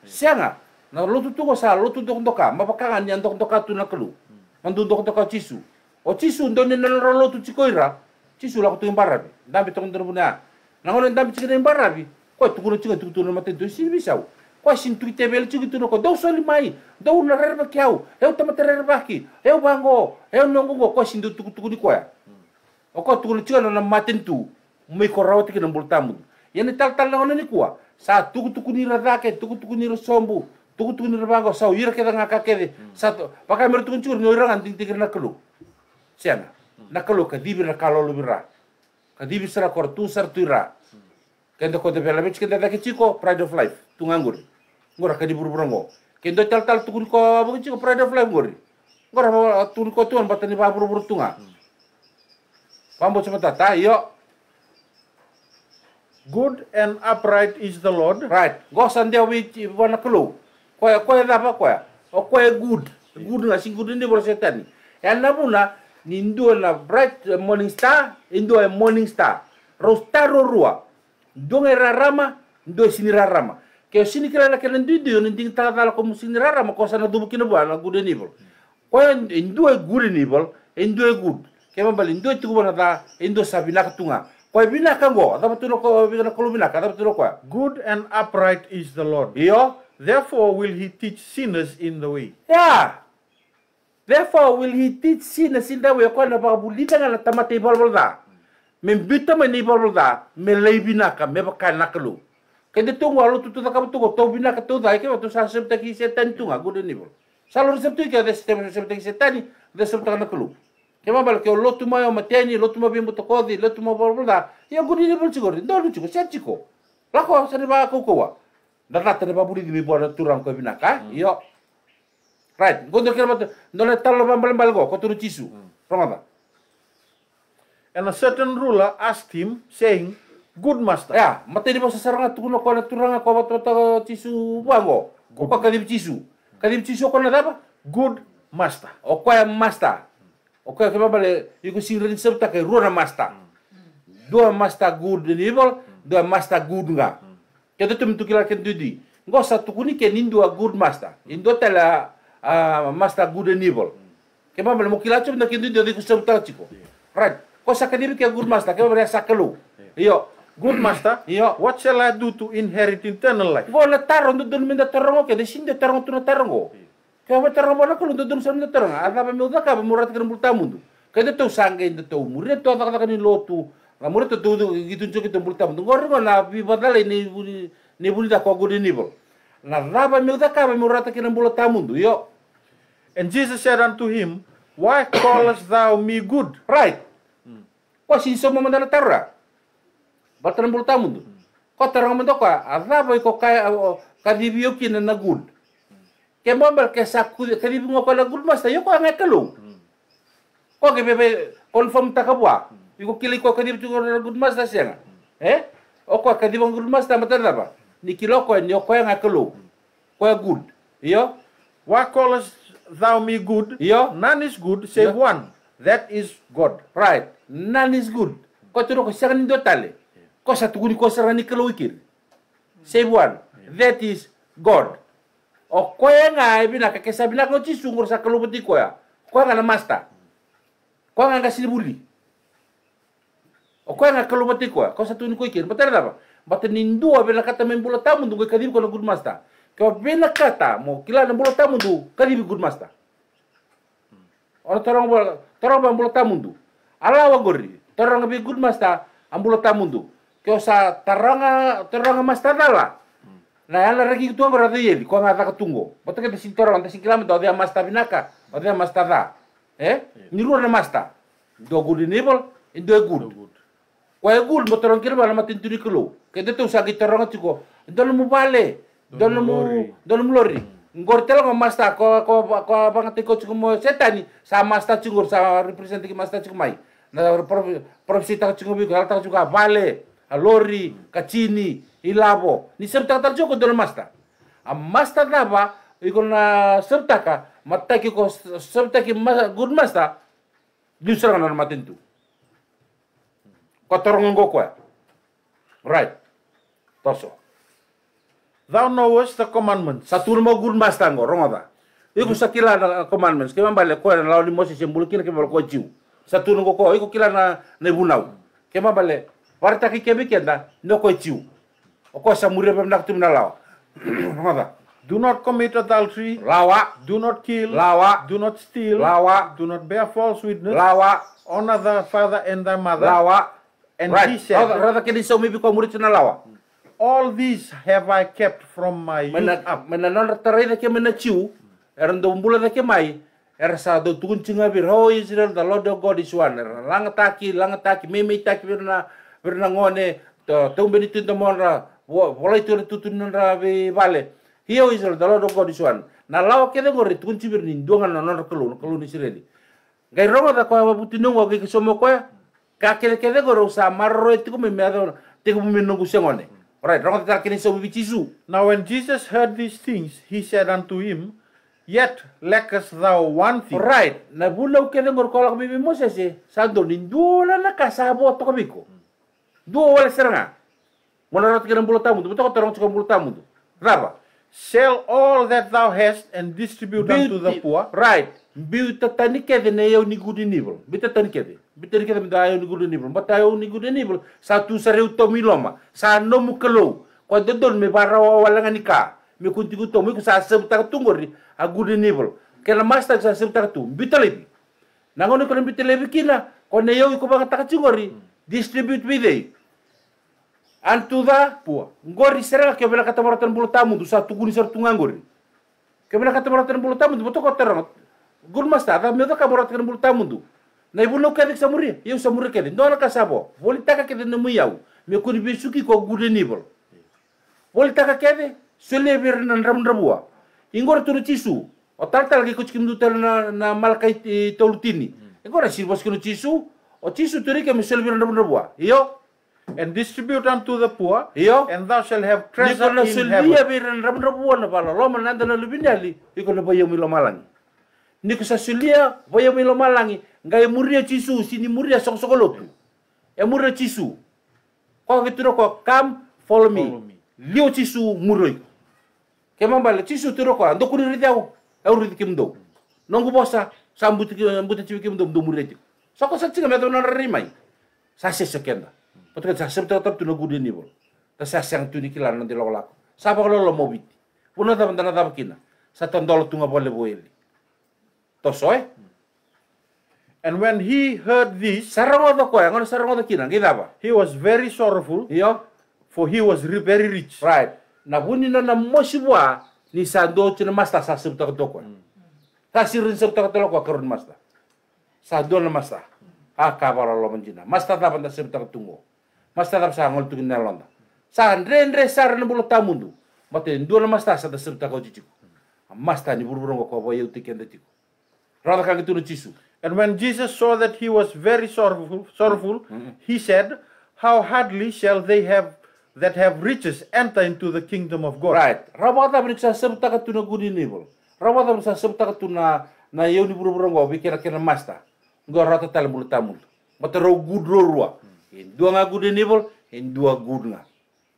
Sianga, na lotu tu ko sa lotu ko ndoka mapakangan niya dok ndoka tu na kelu hmm. ang dok ndoka chisu. o oh, chisu ndo ni nalora lotu cikoira cisu lako tu imbarabi dambi tong ndono buna na ngone dambi cikira imbarabi ko tuku kuno cikira tu tu na mate tu si bisau ko sin tu te bel cikira tu no ko dau soli mai dau na rerba kiau eu tama tererba ki eu bango eu nongo ko sin tu tuku tu di ko ya hmm. o oh, ko tu kuno cikira na maten tu mai ko rawati kina bultamu yani tal tal na ngone ni kuwa ah. sa tuku tuku ni radake tuku tuku ni sombu Tunggu-tunggu nir bago sau kita keda ngaka kede satu pakai mer cur no ira nganting tingkir na kelu siana na kelu kadibir na kalau lu bira kadi bisa kortu sar tu ira kendo kote pela bech kenda dake chiko pride of life tu nganggur ngora kadibur kendo kendo tal tal tukun ko abu ciko pride of life ngori ngora ma tun tuan batani ba buru buru tunga pambo cuma tata yo Good and upright is the Lord. Right. Gosan dia wi wana kelu koya koya napa koya o oh, koya good good na si good ndi bor setani ya nabuna ni ndo na bright morning star ndo e morning star rostaro rua ndo era rama ndo sinira rama ke sini kira na kena ndo ndo ni ding tala tala ko musinira rama ko na dubu kina na good ndi bor koya ndo e good ndi bor ndo e good ke mabali ndo tu bana da e ndo sabina katunga Koi binaka ngo, ada betul kalau binaka kolumina, ada betul ko. Good and upright is the Lord. Iyo, Therefore will he teach sinners in the way. Yeah. Therefore will he teach sinners in the way. Kwa na bakabulita nga natamate ibalbalda. Membita ma ibalbalda. Me leibinaka, me bakanakalo. Kende tungu alo tutu taka tutu tau binaka tau dai ke watu sa septa ki se tan tunga gudu nibal. Salor septu ke de septa septa ki se tani de septa nakalo. Ke mabal ke lotu ma yo mateni lotu ma bimbu to kodi lotu ma balbalda. Ya gudu nibal chigori. Ndolu chigo se chigo. Lako sa ni ba kukuwa. dalla tene papuri di orang kau ko binaka mm. yo right Kau kira bat ndole terlalu bambal Kau go ko turu cisu mm. ramada and a certain ruler asked him saying good master ya mate di bosa saranga tukuno Kau na turanga kau bat to tota cisu bango Kau pa kadib cisu kadib cisu ko na good master o kau yang master o ko ke bale yuko sirren sebta ke rona master mm. dua master good and evil dua master good nga kete mintu kila kendo di ngo satu kuni ken indo a good master indo tela a master good and evil. ma mo kila tum di dudi de kusam ciko right Kau sakit diri ke good master Kau bere sakelu iyo good master iyo what shall i do to inherit eternal life bo le taron do dun minda tarongo ke sini sinde tarongo tuna oh. tarongo ke ba tarongo na ko do dun sam na tarongo ada apa mi uda ka ba murat ken multamundu kada tau sangga inda tau murid tau apa tak ni lotu Lamur itu tuh gitu cukup itu multa, tunggu orang rumah bi badal ini nibul da ko good nibul na raba mil da kaba mi rata kina bula tamundu yo and jesus said unto him why callest thou me good right ko sin so mo mandala tarra batran bula tamundu ko tarra mo ko azaba ah, ko kay ah, oh, kadibio kina na good ke mobile ke saku kadibio ko la good mas yo ko ngai kalung ko ke bebe confirm takabwa iko kiliko kadibio ko na good mas da eh o oh, ko kadibio good mas da matara ni yo koenga kelo koe good iyo what calls thou me good iyo none is good save yeah. one that is god right none is good ko tiro ko sagani do tale ko sa tuguni ko ni kelo ikir save one yeah. that is god o koenga ebina kakesa bina ko ti sungur sa kelo boti ko koenga na master koenga ngasili buli o oh, koenga kelo boti koya ko sa tuguni ko ikir betul apa bata nindua bela kata men bola tamundu ke kadibi kola good master kau bela kata mo kila na bola tamundu bi good master orang torong bola torong bula tamu ndu ala wagori torong bi good master tamu ndu kau sa taranga taranga master dala hmm. na ala regi tu ngora de yeli ko ngata tungo bata kada sin torong ta sin kila mento dia master binaka dia master da eh iya. niru na master do good enable indo good Kwa gul motoron kirba na matinturi kilo. Kita tuh sakit toronga tiko. Dolo mu bale. Dolo mu dolo mu lori. Ngortel ko masta ko ko apa ngerti tiko cukup mo setani. Sa masta cungur sa represent ki masta cukup mai. Na profesi tak cukup bi kal tak cukup bale. Ah, lori, kacini, ilabo. Ni sem tak tak cukup dolo masta. A ah, masta daba ikona sem taka. Matta ki ko sem taki good masta. Diusra kan matin tu. Kotorong ngoko ya? right. Toso. Thou knowest the commandments. Satu mo gun mastango, apa? Iku sakila na commandments. Kema bale ko na lauli Moses sembulu kina kema ko kau Satu ngo kau, iku kila na nebunau. Kema bale warta ki kebe kenda no kau jiu. Oko samuri apa nak tumna lawa. apa? Do not commit adultery. Lawa. Do not kill. Lawa. Do not steal. Lawa. Do not bear false witness. Lawa. Honor thy father and thy mother. Lawa. And right. he said, Rather can you show me because maybe community lawa. All this have I kept from my youth Mena, up. Menanon terai da ke menaciu, ndo mbula da ke mai, er sa do tukun cinga bir ho oh, Israel the Lord of God is one. langa taki, langa taki me me taki birna birna ngone to tung benitu tomora, wolai tu tutun ra be vale. Hio oh, Israel the Lord of God is one. Na lawa ke da gore tukun cibir ninduangan nonon kelun kelun Israel. Gai rongo da kwa abu tinung wa ke somo kakele kede goro sa etiko marroe teko memeado teko sengone. Ya right rongo tara kini so ya bicisu. now when jesus heard these things he said unto him yet lackest thou one thing right na bula ukele ngor kolak bibi mosese sando la na kasabo to ko. duo wala seranga rot kira bulu tamu tu to terong cukup bulu tamu tu kenapa sell all that thou hast and distribute unto the poor right biuta tanikede ne eu nigudi nivel tani kede. Betul kita minta ayo nigu ini bro. betul ayo nigu ini bro. Satu sare utomi loma. Sano mukelo, Kwa dodon me bara walanga nika. Me kunti gutom me kusa sebu tak tunggu ni. Agu deni bro. Kela masta tak sa tak tu. Bitter lebi. ni kena bitter lebi kina. Kone neyo iko banga tak Distribute bidei. Antuda pua. Ngori serela kau bela kata maratan bulu tamu tu satu guni sertu nganggori. Ke bela kata maratan bulu tamu tu botok kotor. Gul ada me kata maratan bulu tamu tu na ibu ka vik samuri iyo samuri ke no ka sabo voli taka ke nemu muyau me kuni be suki ko gure nibol voli taka ke de sele bir na ram ingor turu tisu o tal tal ke na na malka tolutini ingor sir bos kunu tisu o tisu turi ke me sele bir and distribute to the poor iyo, and thou shall have treasure in heaven nikola sele bir na ram rabua na bala lo man na na bayo malangi voya milo malangi muria chisu sinimuria e emuria ya. ya chisu kokituro ko come follow me, follow me. lio chisu muroiko kemambala chisu turo ko ando kuririthiago kim do, nongu bosa sambuti sambuti do, kimdo mdo mureti soko satinga meto na rimai sase sekenda potoka sase tetap no gudi nibo tasa sang ni kilan nanti sa sapa lo lo mobiti puna tapa tana tapa kina satondolo tunga bole boeli tosoi and when he heard this sarangoto yung ngone sarangoto kina ngithaba he was very sorrowful yo for he was very rich right na buni na mosibwa ni sando chine masta sa ko kotoko Sa sirin sebta kotoko karun master sando na master a kabala lo manjina. master ta banda sebta kotungo master ta tungo na londa sa ndre ndre sarne bulu tamundu mate na master sa ko kotiku master ni buru buru ko boye utikenda tiku And when Jesus saw that he was very sorrowful, sorrowful he said, How hardly shall they have that have riches enter into the kingdom of God. Right. Ramata meriksa sebta katuna gudi level. Ramata meriksa sebta katuna na yeu ni buru buru ngobi kira kira masta. Ngor rata tal bulu tamul. Mata ro gud ro rua. In dua nga gudi level, in dua gud nga.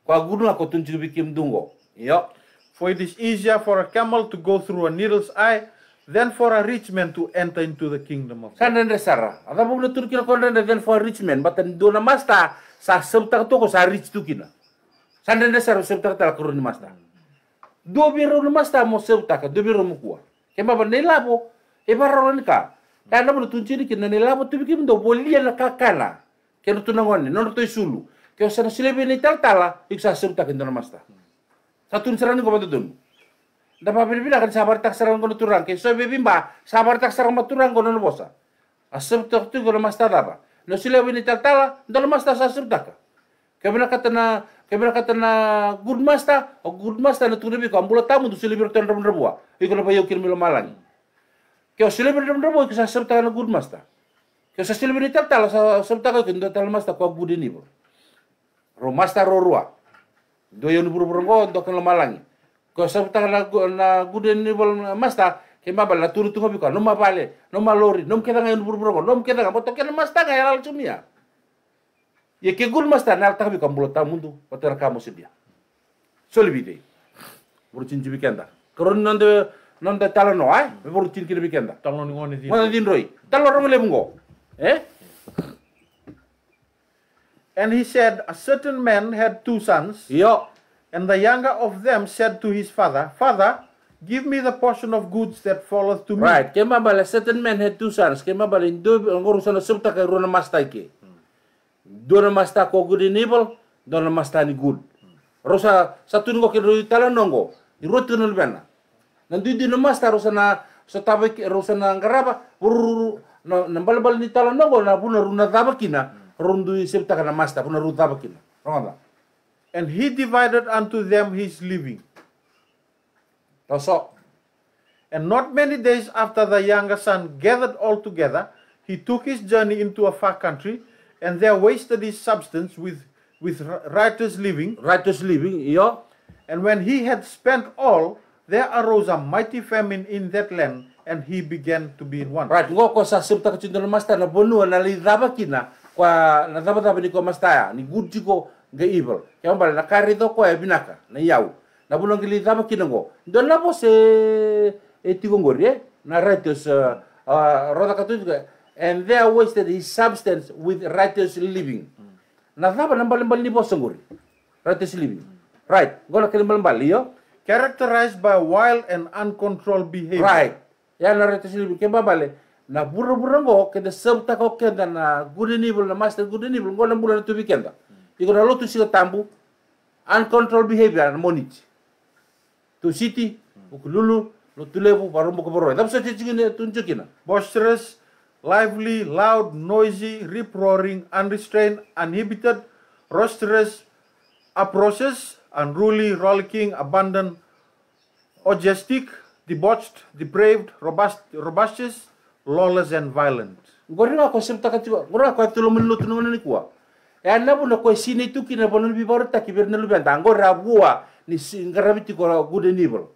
Kwa gud nga kotun cibi kim dungo. Yo. For it is easier for a camel to go through a needle's eye than for a rich man to enter into the kingdom of God. Sana sara. Ada mau turki kira kau nanda than for a rich man, do dona masta sa sabtak to ko sa rich tu kina. Sana nanda sara tala kuro kurun masta. Do biro masta mo sebta do biro mo kuwa. Kema ba nelabo e barolan ka. Kana mo tunci ni kina nelabo tu bikin do bolia na kakala. na tunangon ni non to isulu. Kaya sa silebe ni tal tala iksa sebta kina masta. Satu nserani ko ba Dapat berbeda kan sabar tak serang kono turang So, sobe bimba sabar tak serang maturang kono bosa. Asem tok tu kono mas tadaba. No sila wini tak tala ndol mas ta sasur daka. Kebenar kata na kebenar kata na gud mas ta o mas ta na tunggu tamu tu sila birton ram rabua. Iko na bayo kirmilo malang. kau sila birton rabua Kau asem tak na gud mas ta. Kau sa sila wini tak tala sa asem tak ko ndol tal mas ta ko gud ini bo. Ro mas ta ro buru kau, ko ndok malangi ko sabta na na guden ni bol masta ke ma bala turu tungo ko no ma pale no ma lori no keda ngai buru buru no keda ngai botok kena masta ngai alal chumia ye ke gul masta na ta bi ko mulo mundu otera kamu so le bide buru cinci kenda koron nonde nonde talo no ai buru bi kenda talo ni ngoni di ngone din roi talo rongo le bungo eh And he said, A certain man had two sons. Yo. And the younger of them said to his father, Father, give me the portion of goods that falleth to me. Right. Kema bala certain men had two sons. Kema bala indo ngurusan subta ke runa masta ke. Hmm. Dona masta ko good in evil, dona masta mastani good. Hmm. Rosa satu ngo ke ru tala nongo. Irotu Nandu di no masta rosa na so tabe rosa na ngaraba ruru no nambal bal runa tabakina. Hmm. Rundu subta kana masta runa tabakina. Ronda and he divided unto them his living. That's all. And not many days after the younger son gathered all together, he took his journey into a far country, and there wasted his substance with, with righteous living. Righteous living, yeah. And when he had spent all, there arose a mighty famine in that land, and he began to be in want. Right, ngoko sa simta kachindolo master na bonu na lidaba kina kwa na daba daba niko master ni ko. ga evil kema bala na kari do ko ya binaka na yau na bulo ngili dama kinango na bose e tigongori eh? na righteous uh, uh, roda katutuka and there wasted his substance with righteous living na daba na mbali mbali bo songori righteous living right gola kele mbali mbali yo characterized by wild and uncontrolled behavior right ya na righteous living kema bala na buru buru ngo kede sebta ko kenda na good and evil na master good and evil ngola mbula na tubi kenda to see siga tambu uncontrolled behavior and To to city lulu lo tulebu baru buku boroi tapi saya cikin tunjukin boisterous lively loud noisy rip roaring unrestrained inhibited, roisterous process unruly rollicking abandoned orgiastic debauched depraved robust robustious lawless and violent gorina ko semta katiwa gorina ko tulu menlutu ni kuwa ya bu na koy sine tuki na bolon bi bor taki bir na lubi antango rabua ni ngarabi ti kora gude nibol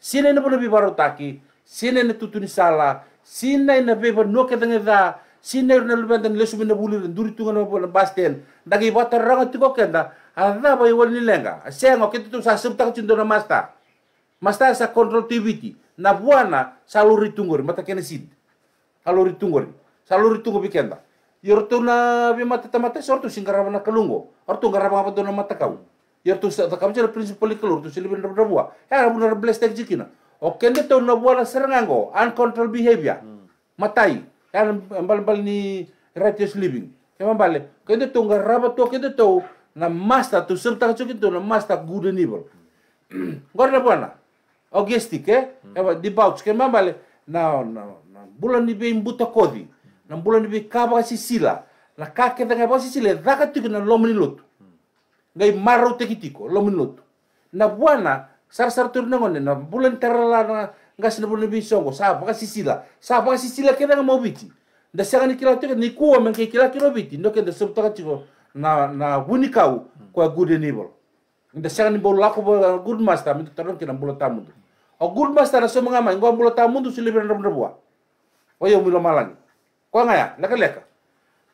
sine na bolon bi bor ki sine na tutu ni sala sine na be bor noke danga da sine na lubi antang lesu bi na duri bu na basten. bastel dagi bata ranga ti kokenda ada ba iwal ni lenga sengo kiti tu sa sebtak cindo na masta masta sa kontrol tibiti na buana saluri tunggori mata kene sid saluri tunggori saluri tunggori bikenda na Yortuna bimata tamata sortu singkarabana kalungo. Ortu ngarabana na mata kau. Yortu sa takam prinsip prinsipal kelur tu silibin bua, Ya benar bless tak jikina. Oke nde tau nabuala serangango uncontrolled behavior. Hmm. Matai. Ya mbal-mbal ni righteous living. Kema ya, bale. Kende tau ngaraba tu kende tau na masta tu serta cukin tu na masta good and evil. bana, buana. Ogestik eh. Hmm. Ya, di bauts kema bale. Na na nah. bulan ni be imbuta kodi na bula ni bikaba si sila na kake tanga ba si sila daka tiko na lo ni lotu ngai maro teki tiko lo lotu na buana sar sar tur na ngone na bulan ni tarala na ngas na ni bisongo sa ba si sila sa ba si sila ke tanga mau biti da sanga ni kila tiko ni kuwa men ke kila kilo biti ndo ke da sub tiko na na wuni kau kwa good evil nda sanga ni bolo lako ba good master mi taron ke na bula tamundu o good master na so mangama ngwa bula tamundu silibira ndabwa oyo milo malangi ko ngaya laka leka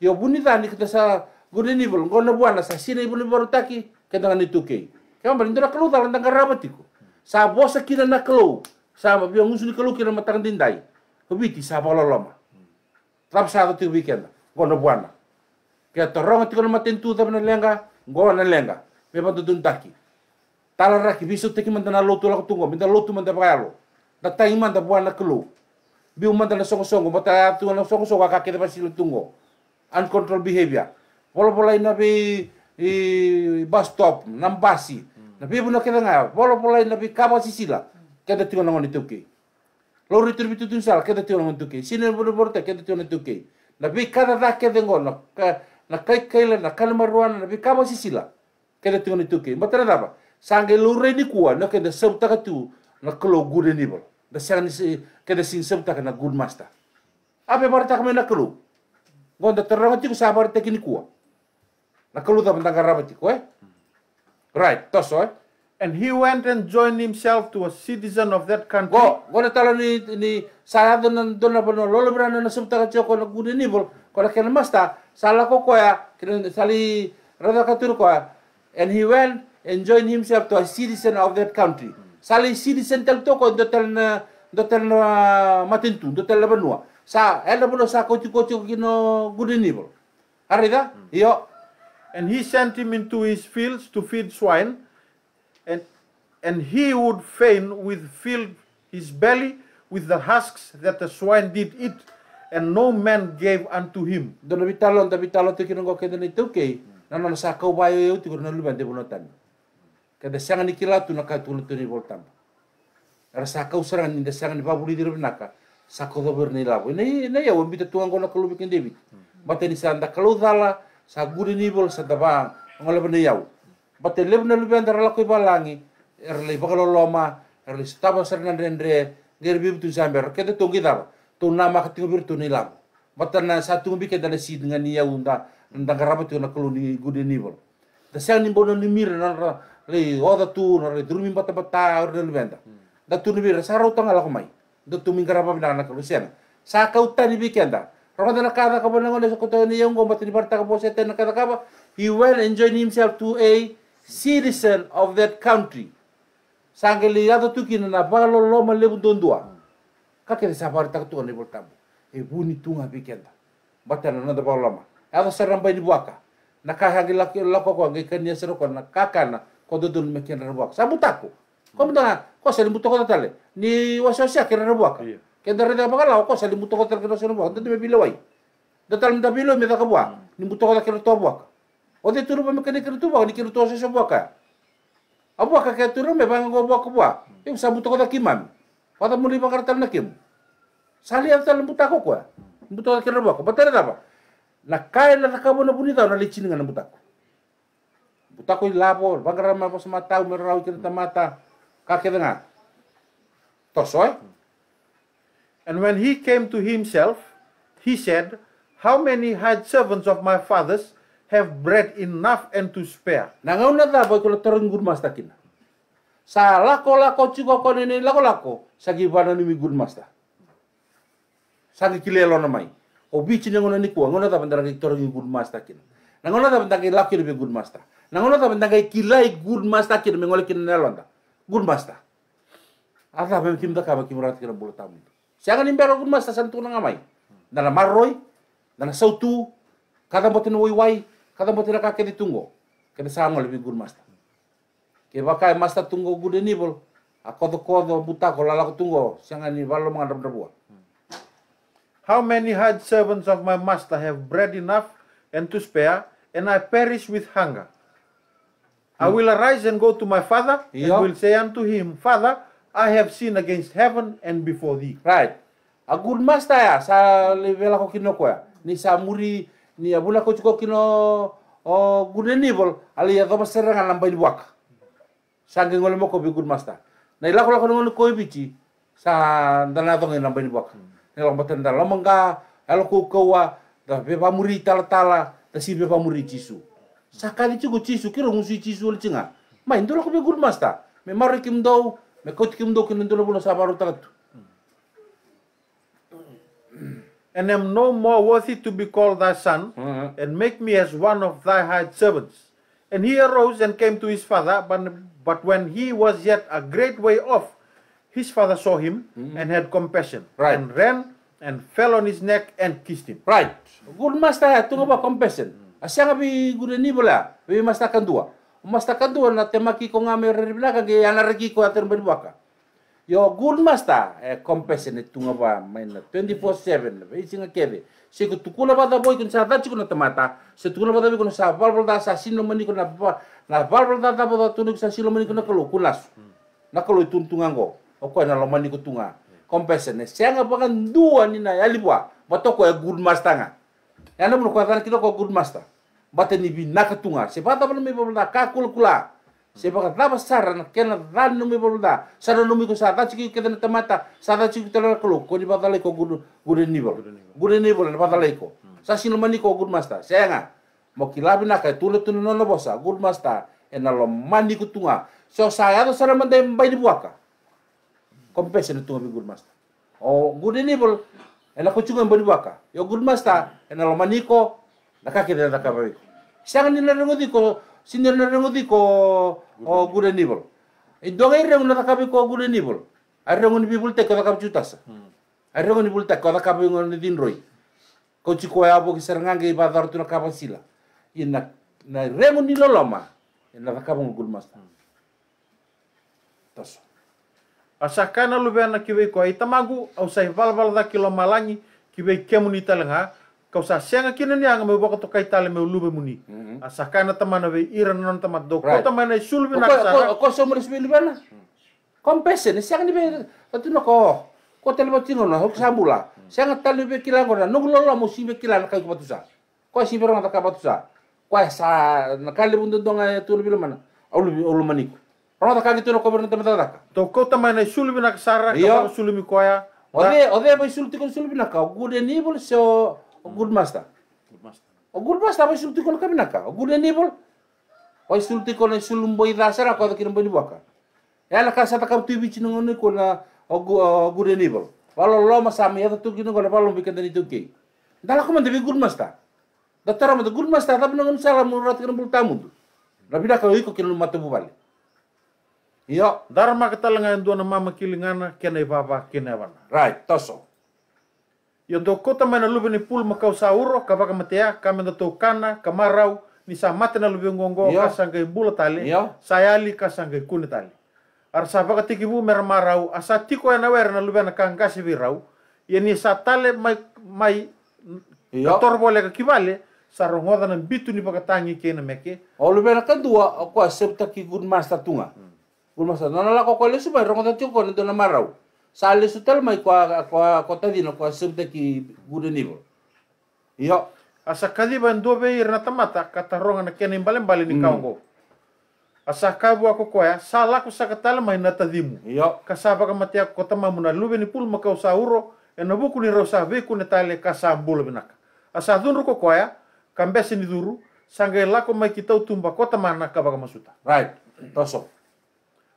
yo buni tani kita sa gode nivel ngol na buana sa sine ibuli baru taki kedanga ngani tuke kama bali ndora kalu tala ndanga rabatiko sa bosa kira na kalu sa ma bio ngusuli kalu kira matang dindai kubiti sa loma tap sa to tiku weekend ngo na buana kia toronga tiko na matentu ta na lenga ngol na lenga me taki tala raki bisu teki mandana lotu lakutungo minda lotu manda pagalo datai manda buana kalu biumanta na songo-songo tu na songo-songo akakira masilo tungo uncontrolled behavior polo pola ina bi i bus stop basi na bi buna kena nga polo pola ina bi kama sisila kada tiwa na ngoni lo itu turbi tutun sal kada tiwa na ngoni tuki sini buru buru te kada tiwa na tuki na bi kada da kada ngol na na kai kaila kala kalmaruana na bi kama sisila kada tiwa na tuki matara daba sange lori ni kuwa na kada sabta tu na kelo gure ni da serani si da sin sebta kana good master abe marta kamena na kelu gonda terang tiku sabar kini kuwa na kelu da bentang karama tiku eh right toso eh And he went and joined himself to a citizen of that country. Go, go na talo ni ni sala don na don na bono lolo brana na sumta ka choko na gudi ni bol ko na kena master sala ko kena sali rada katur and he went and joined himself to a citizen of that country. sa le sili sentel toko do tel na do tel na do tel sa ela bolo sa yo mm. and he sent him into his fields to feed swine and and he would fain with fill his belly with the husks that the swine did eat and no man gave unto him do no vitalon da vitalon te kino ko kedene te okay mm. na no sa ko bayo yo ti ko no luban de bonotan Kada sanga ni kilatu na naka tu lutu ni voltam. Ara saka usaran ni sanga ni babuli di sa Sako dober ni labo. ini nei ya wambita tuang kona kalu bikin debit. Bate ni sanda kalau dala sa guri ni bol sa daba ngola bene yau. Bate lebna lubi antara laku balangi. Er le bakalo loma er le staba na rendre ger bibu tu Kada tu kita nama katingo bir tu ni labo. Bate na satu mbi kada si dengan ni yau nda nda garabatu na kalu ni guri ni bol. Da ni bono ni mira na le oda tu na le duru bata tapa ta or le benda da tu ni bira saro tanga la kumai da tu mingga rapa bina na sa kautan tani bikenda roka dana kada ka bana ngole sokoto ni yong go matini barta ka bose tena kada he well enjoying himself to a citizen of that country Sa ada tu kina na balo lo ma don dua ka ke sa barta ka tu ni bortabu e buni tunga bikenda bata na da balo ma ada sarambai di buaka na kahagi laki lako ko ngai kania serokon na kakana kododun mekin sa sabutaku ko minta ko sa to ko tale ni wasosia kira rabuak kenda reda iya. kala ko salimu to ko tale kira rabuak ndu be bilawai datal minta bilo daka buak ni muto ko tatale to buak o de turu me mekin kira to buak ni kira to so buak abuak ka turu me bang go buak buak e sabuto ko kimam wata muli bakar tal nakim sali atal mutako ko mutako kira ko batare daba na kaela na kabona punita na licin ngana butaku Utako i lapo, vakarama po samatau me rau kira tamata, Tosoi. And when he came to himself, he said, How many hired servants of my father's have bread enough and to spare? Nangau na tapo kula terenggur mas takina. Salah ko lako ciko ini lako lako, sagi bana ni migur mas ta. Sagi kilelo namai. Obi cina ngono ni ngono ngona terenggur mas takina. Nangau na tapo laki lebih gur mas nangono ta benda kai kilai good master kira mengole kira nelonda good master Allah mem tim daka baki murat kira bulu tamu siaga nimbero good master santu nangamai nana marroi nana sautu kada boten woi wai kada botin raka kedi tunggo kena sangol bi good master ke bakai master tunggo good enable akodo kodo buta ko lala ko tunggo siaga ni balo mangadap dabua How many hard servants of my master have bread enough and to spare, and I perish with hunger? I will arise and go to my father yeah. and iya. will say unto him, Father, I have sinned against heaven and before thee. Right. A good master ya sa level ko kino ko ya. Ni sa muri ni abula ya ko ko kino o good level ali ya ko serangan lambai buak. Sange ngol mo ko bi good master. Na ila ko ngol ko chi sa dana to ngin lambai buak. Ni lo tenda dala nga alo ko ko da be muri tala tala da sirbe muri sakali ci ma indolo gul masta me maro kim do me kot kim do kin indolo sabaro tagatu and am no more worthy to be called thy son, mm-hmm. and make me as one of thy hired servants. And he arose and came to his father, but, but when he was yet a great way off, his father saw him mm-hmm. and had compassion, right. and ran and fell on his neck and kissed him. Right. Good master had to have compassion. Asyanga bi gudani bala, bi mastakan dua. Mastakan dua na temaki ko nga meron belakang, kaya reki ko atin berbuaka. Yo mas ta eh, compassion ni eh, tunga ba main na 24/7 be singa kebe. Se ku tukula ba da boy kun sa dachi kun tamata, se tukula ba da kun sa valvul da sa sino mani kun na na valvul da da ba tunuk sa sino mani kun na kalo kulas. Hmm. Na kalu tun tunga ngo. O ko na lomani tunga. Compassion ne eh, senga dua ni na yali ba. Ba to ko e eh, mas ta ena mun kuatara kilo ko good master bata ni bi naka tunga se bata bala mi bala ka kul kula se baka taba sara na kena ran no mi bala sara no mi ko sara chiki ke tena tamata sara chiki tela kulu ko ni bata leko good good nivel good nivel na bata leko sa sino mani ko good master se nga mo kilabi naka tule tule no bosa good master ena lo mani ko tunga so saya do sara mande mbai di buaka compensation tunga bi good master o oh, good nivel ena kuchunga mboni waka yo gurmasta ena lomaniko nakakire nakabari sangan nila rengo diko sinir na rengo diko o gure nibol i doga i rengo na takabi ko gure nibol a rengo ni bibul te kada kabi chutasa a rengo ni bul te kada kabi ngo ni din roi ko chiko ya bo ki dar i na tuna kaba sila i na na rengo ni loloma i na takabi ngo gure master taso a sakana lube ana ki ko ai tamagu au sai valval da kilo malangi kiwe kemuni talanga kau sa senga kina ni anga me boko to kai tale me lube muni mhm. a tamana ve ira non tamat do ko tamana e sulbe na sa ko so mo mi lube na hmm. kompese ni senga ni be no ko ko tele botino na hok sambula hmm. senga tale be kilango na nuglolo musibe kila kai ko sa ko sibero na ka sa ko sa na kale bundu donga ya tu lube mana au lube au Rono ta kagi tuno kober nita metata. To kota mana sulu bina kasara ka sulu mi koya. Ode ode ba sulu tikon sulu bina ka good enable so good master. Good master. O good master ba sulu tikon kabina ka. O e e good enable. O sulu tikon sulu mboi dasara ko kin mboi boka. Ya la kasa ta kam tubi chinongo ni kona o good enable. Walo lo masami ya e tu kinu kona palo bikin tani tuki. Dala ko mandabi good master. Datara mo good master tapi nongon sala murat kin bul tamu. Rabida ka iko kinu matamu balik darma iya, dharma yang dua nama kilingana kene baba kene wana. Right, toso. Iyo ya, do kota mana lubi ni pul makau sauro kavaka matea kamenato kana, kamarau ni samate mate na lubi ngongo iya. kasangai bula tali. Yo. Iya. Sayali kasangai kuni tali. Ar bu mermarau asa tiko na wer na lubi na kangkasi ya sa tale mai mai kator boleh ke kibale sarongoda na bitu ni pakatangi kena meke. Olu oh, bena kedua kan aku accepta ki gun master tunga. Hmm. Pulmasana la ko kole su ba rongo tatu ko nto na marau. Sale su tel mai kwa kwa kota dino kwa subte ki gude nivo. Yo. Asa kadi ba ndo be irna tamata kata ronga na kene mbale mbale ni kaungo. Asa bua ako koya sala ku sakatala mai na tadimu. Yo. Kasaba ka matia kota muna lube ni pul makau e na buku ni sa be ku tale kasambul binaka. Asa ru ko koya kambesi ni duru sangge lako mai kitau tumba kota mana kabaka masuta. Right. Tosok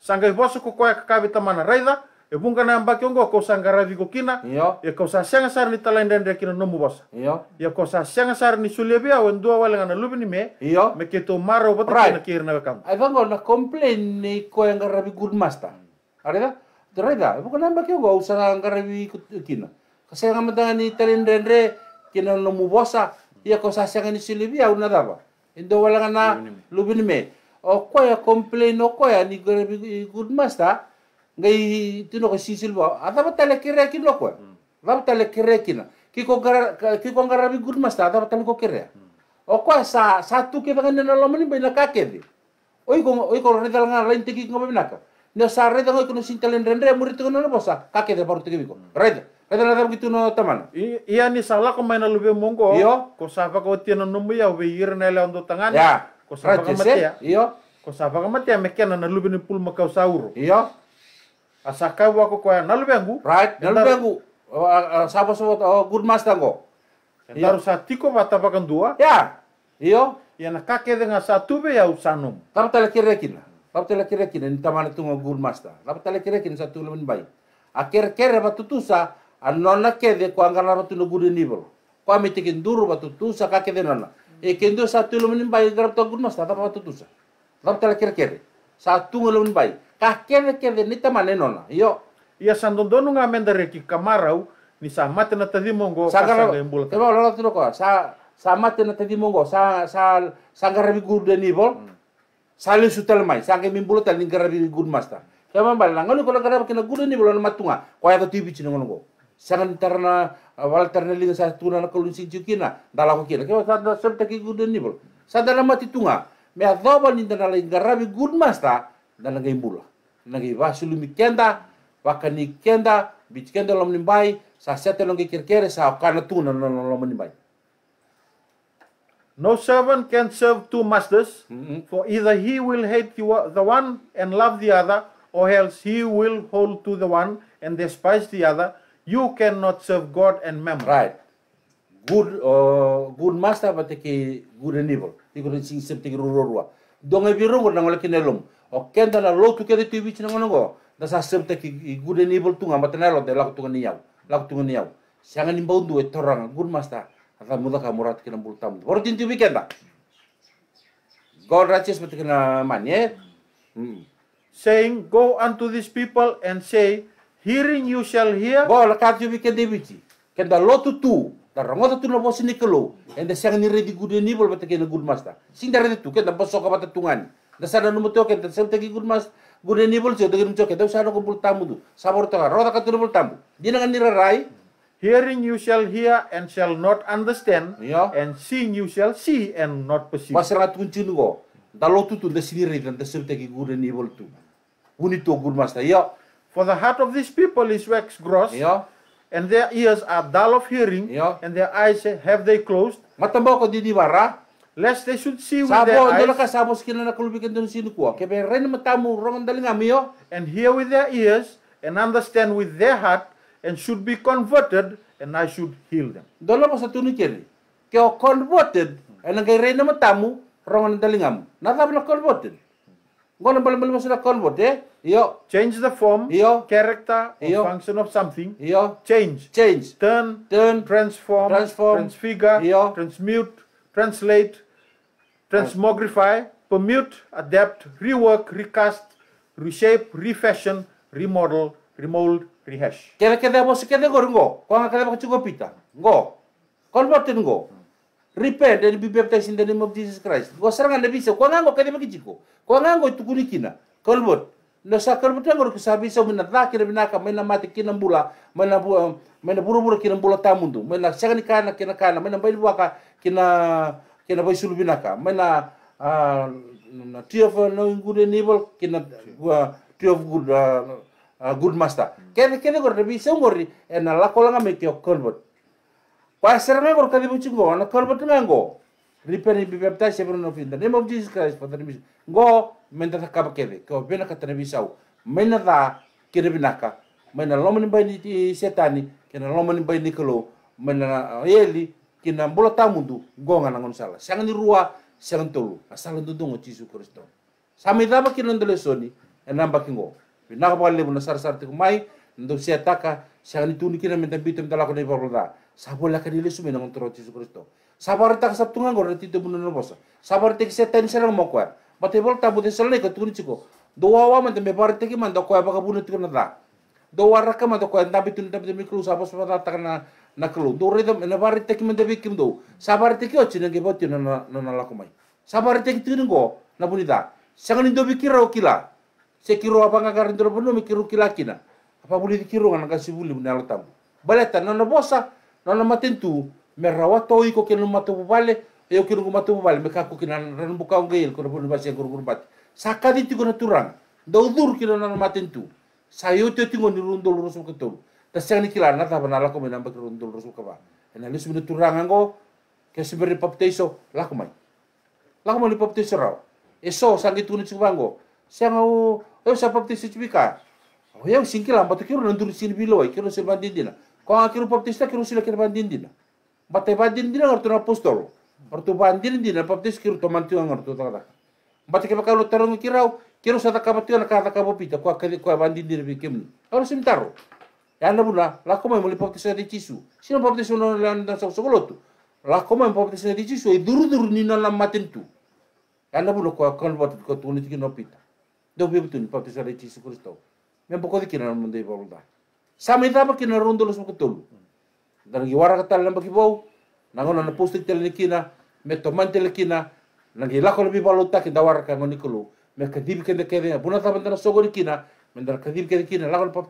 sanga ivoso ko koe kakawe mana raitha e bunga na amba kiongo ko sanga ravi ko kina e ko sa sanga sar ni talenda ya ndre kina no e ko sa sanga sar ni sulebia wala ngana lubini me me ke maro bata right. kina na kam ai vango na complain ni ko nga ravi good master arida Raida, e bukan nambah kau usah ko kina. Kasi nga madanga ni talindendre nomu numubosa iya ko sasyang ni silibia una dava Indo wala nga na e lubin me okoya complain ya ni master, ngai tino ko sisilwa adaba tale kire kino ko hmm. adaba tale kire kina kiko gara kiko gara bi gudmasta adaba tale ko kire hmm. okoya sa satu ke bangan na lomani bina kakede oi ko oi ko redal ngal lain tiki ngobe ka ne sa redal ko no sintalen rendre murito no bosa kakede baru tiki biko hmm. redal Eta na tabu no tamana. Iya ni salah kemana lebih mongko. iyo, Kau sapa kau tiada nomor ya, we na leon do tangan. Ya. Rajese, iyo. Kosava kamati ya, iya. ya? mekia na nalubi ni pulu makausauro. Iyo. Asaka wako kwa ya? nalubi angu. Right, nalubi angu. Sabo sobo uh, good master Iyo. Endaru iya. satiko kan dua. Ya. Iyo. Ya kake dengan satu be ya usanum. Tapi tala kirekin. Tapi tala kirekin. Ini taman itu ngo good master. Tapi tala kirekin satu lebih baik. Akhir kere ya batutusa. Anona kede kuangkana batu nuburi nibel. Kwa mitikin duru batutusa dengan anak kendo satu lo menin bai garap to gurnos tata pa tutusa tata tala kere kere satu ngelo menin bai ka kere kere ni nona. iyo, yo ia sandondonu ngamen mendare ki kamarau ni sa mate na tadi mongo sa garap embul ka lo lo koa. sa sa mate na tadi mongo sa sa sa garap gur de nibol hmm. sa le sutal mai sa mimbul tal ni garap gur masta kama balla ngalo ko garap kina gur de nibol na matunga Koya ya to tibi chinongo sangan na wala tarnaliga sa tuna na kalun si jukina dala ko kina kewa sada sabta ki gudan ni bol sadar na mati tunga me adaba ni dana la ingarabi gud masta dana ngai mula ngai vasulu mi kenda wakani kenda bich kenda lom nimbai sa sete longi kirkere sa kana tuna na lom nimbai No servant can serve two masters, mm-hmm. for either he will hate the one and love the other, or else he will hold to the one and despise the other, you cannot serve God and mammon. Right. Good, uh, good master but take good and evil. Tiko ni sing sep tiki rururwa. Don't ebi rungo nang wala kinelum. O kenda na lo tu kedi tiwi chinang nongo. Na sa sep teki good and evil tunga matanalo de laku tunga niyau. Laku tunga niyau. Siangan imbau du etorang good master. Ata muda ka murat kina bulu tamu. Baru jinti weekenda. God righteous pateki na man ye. Eh? Hmm. Saying, go unto these people and say, hearing you shall hear. Bo la ka wi ken debiti. Ken da lotu tu. Da rangota tu la bo sini kelo. En da sang ni ready good ni bol bata ken good master. Sing da ready tu ken da boso ka bata tungan. Da sana no to ken da sang tagi good master. good ni bol jo da ken jo ken da usano ko bul tamu du. Sabor ta ka ka tu bul tamu. Dina kan ni rai. Hearing you shall hear and shall not understand, yeah. and seeing you shall see and not perceive. Masalah tuncin kunci da lotu tu da dan redi da sang tagi gude ni bol tu. Unito good master. Ya, For the heart of these people is wax gross. Yeah. And their ears are dull of hearing. Yeah. And their eyes have they closed. Matambo ko di Lest they should see with their eyes. Sabo, sabo skila na kulubikan dun sinu kuwa. Kebe rin matamu rongan dalinga miyo. And hear with their ears and understand with their heart and should be converted and I should heal them. Dolo mo sa tunikin. Kaya converted and ang kay rin matamu rongan dalinga mo. Natabla converted. Gua nampal nampal sudah kon buat deh. Yo. Change the form. Yo. Character. Yo. Function of something. Yo. Change. Change. Turn. Turn. Transform. Transform. Transfigure. Yo. Transmute. Translate. Transmogrify. Permute. Adapt. Rework. Recast. Reshape. Refashion. Remodel. Remold. Rehash. Kira-kira go, sekadar gue nggak? Kau nggak kira mau cukup pita? Nggak. Kon buatin nggak? repent and be baptized in the name of Jesus Christ. bisa. ndabisa kwanganga kadima kijiko. Kwanganga kina. kolbot, na sa kalbot ngor ku sabisa mena na binaka mena mati kina bula mena bu mena um, buru-buru kina bula tamundu mena sagani kana kina kana mena bai buaka kina kina bai sulu binaka mena uh, na two of knowing uh, good and evil kina uh, two of good uh, good master. Kene kene ngor ndabisa ngor na lakolanga mekio kolbot. Pasaranga or kalibuchi go on kolbatanga go. Repent be baptized everyone of in the name of Jesus Christ for the remission. Go menda kabakeve ko bena bisau. Mena da kirebinaka. Mena lomani baini setani kena lomani ni kelo. Mena eh, yeli kina bola tamundu go ngana ngon sala. Sangan rua sangan tolu. Asal ndudungo Jesus Kristo. Sami daba kinondole soni enamba kingo. Binaka bale buna sar sar tikumai. Ndo siataka sangan tuni kina menta bitum talako ni parolda kadi lesu menang toro Yesus Kristo sabar tak sabtunga gore tito bunun bosa rita tek tani serang kwa bate bol tabu te sel neko tuni chiko doa wa man tembe bar teki man dokwa baka bunu tikna da doa raka man dokwa tapi tun tapi de sabo sabos pata kana na kelu do rita de na bar teki man de bikim do sabar teki o chine gebo tina na na sabo sabar teki tuni go na bunida sangan kila se sekiro apa ngakarin toro bunu mikiru kila kina apa boleh dikiru buli kasih bulu bunalatam baleta na bosa Nana matentu me rawato iko ke no matu vale e o ke no matu vale me kaku ko ke na ran buka o ngel ko no bulu basi e ko kurbat saka di tigo na turang do dur ke no na matentu sayo te tigo ni rundo lu rusu ke tolu ta ni kilar e na ta bana la ko me namba rundo lu rusu ka ba na lu sibini turang ango ke sibiri papteiso la ko mai la ko mai papteiso rao e so sangi tu ni chubango sanga o eu sa papteiso chibika o batu singkila matu kiro nandur sin bilo e dina Ko akiru baptista kiru sila dina. bandindina. bandin dina ngartu na apostolo. Ngartu dina baptista kiru tomantiu ngartu takataka. Bate kira kalau tarungu kirau kiru sa takapatiu na kata kapopita ko akari bandin dina bikim. Kalau taro. Ya anda buna, lako mai muli baptista di cisu. Sino baptista no lan dan lah Lako mai baptista di cisu e duru-duru nina lam tu. Ya anda buna ko akon batu ko tuni tikino pita. Deu bibu baptista di cisu Kristo. Mempo ko dikira na mundo i Sama ita pa kinarondo los makutul. Nang iwara ka talang bagibaw, nangon na napustig tala ni kina, me toman tala kina, nang ilako na bibalota kindawara ka ngon nikulo, me kadib ka na kaya, buna taman sogo ni me nang kadib ka na kina, lako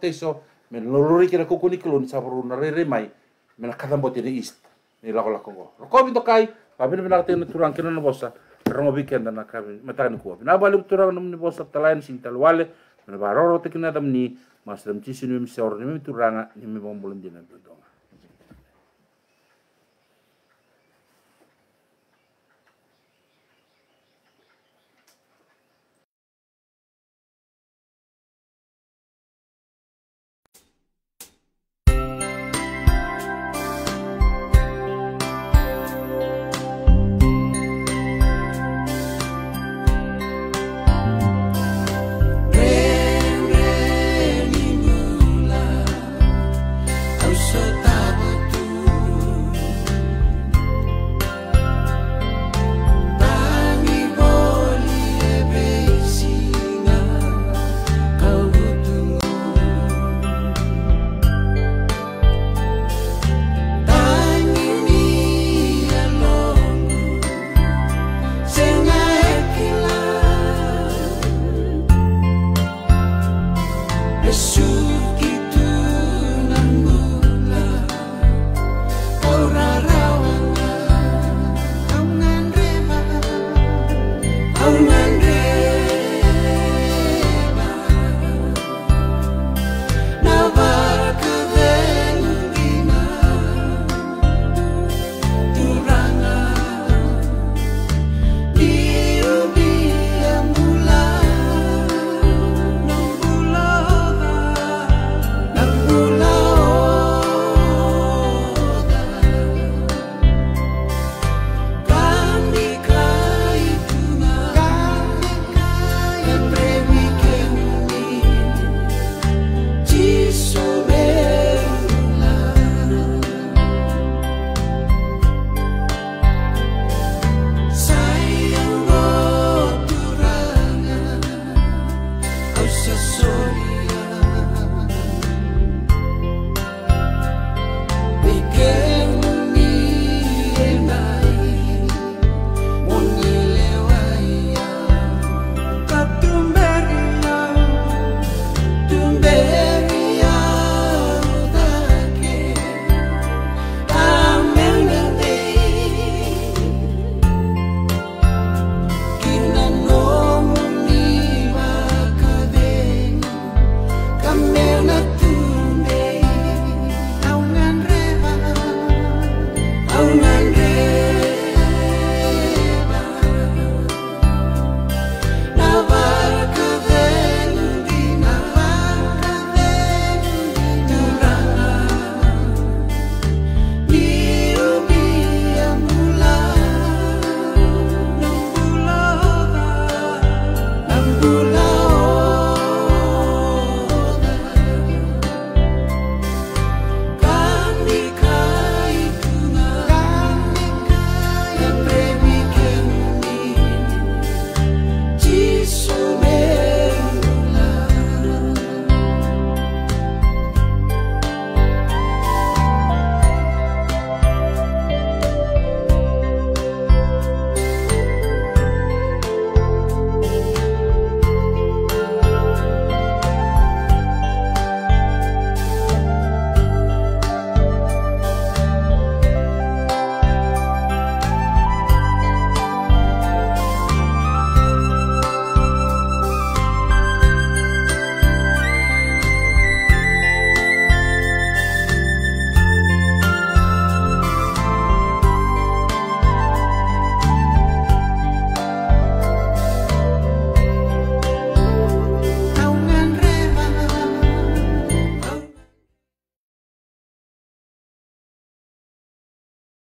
me naluluri ka na kuko nikulo, ni sabro na riremay, me nakadambot ni east, ni lako lako ngo. Rokobi to kay, pabin pinakatin na turang kina na bosa, rongo weekend na kami, matani kuwa. Pinabalik turang na ni bosa, talayan sing talwale, Nabaroro tekinadam ni Mas masrem chisinim seorni mi turanga ni memang belum dina dodong.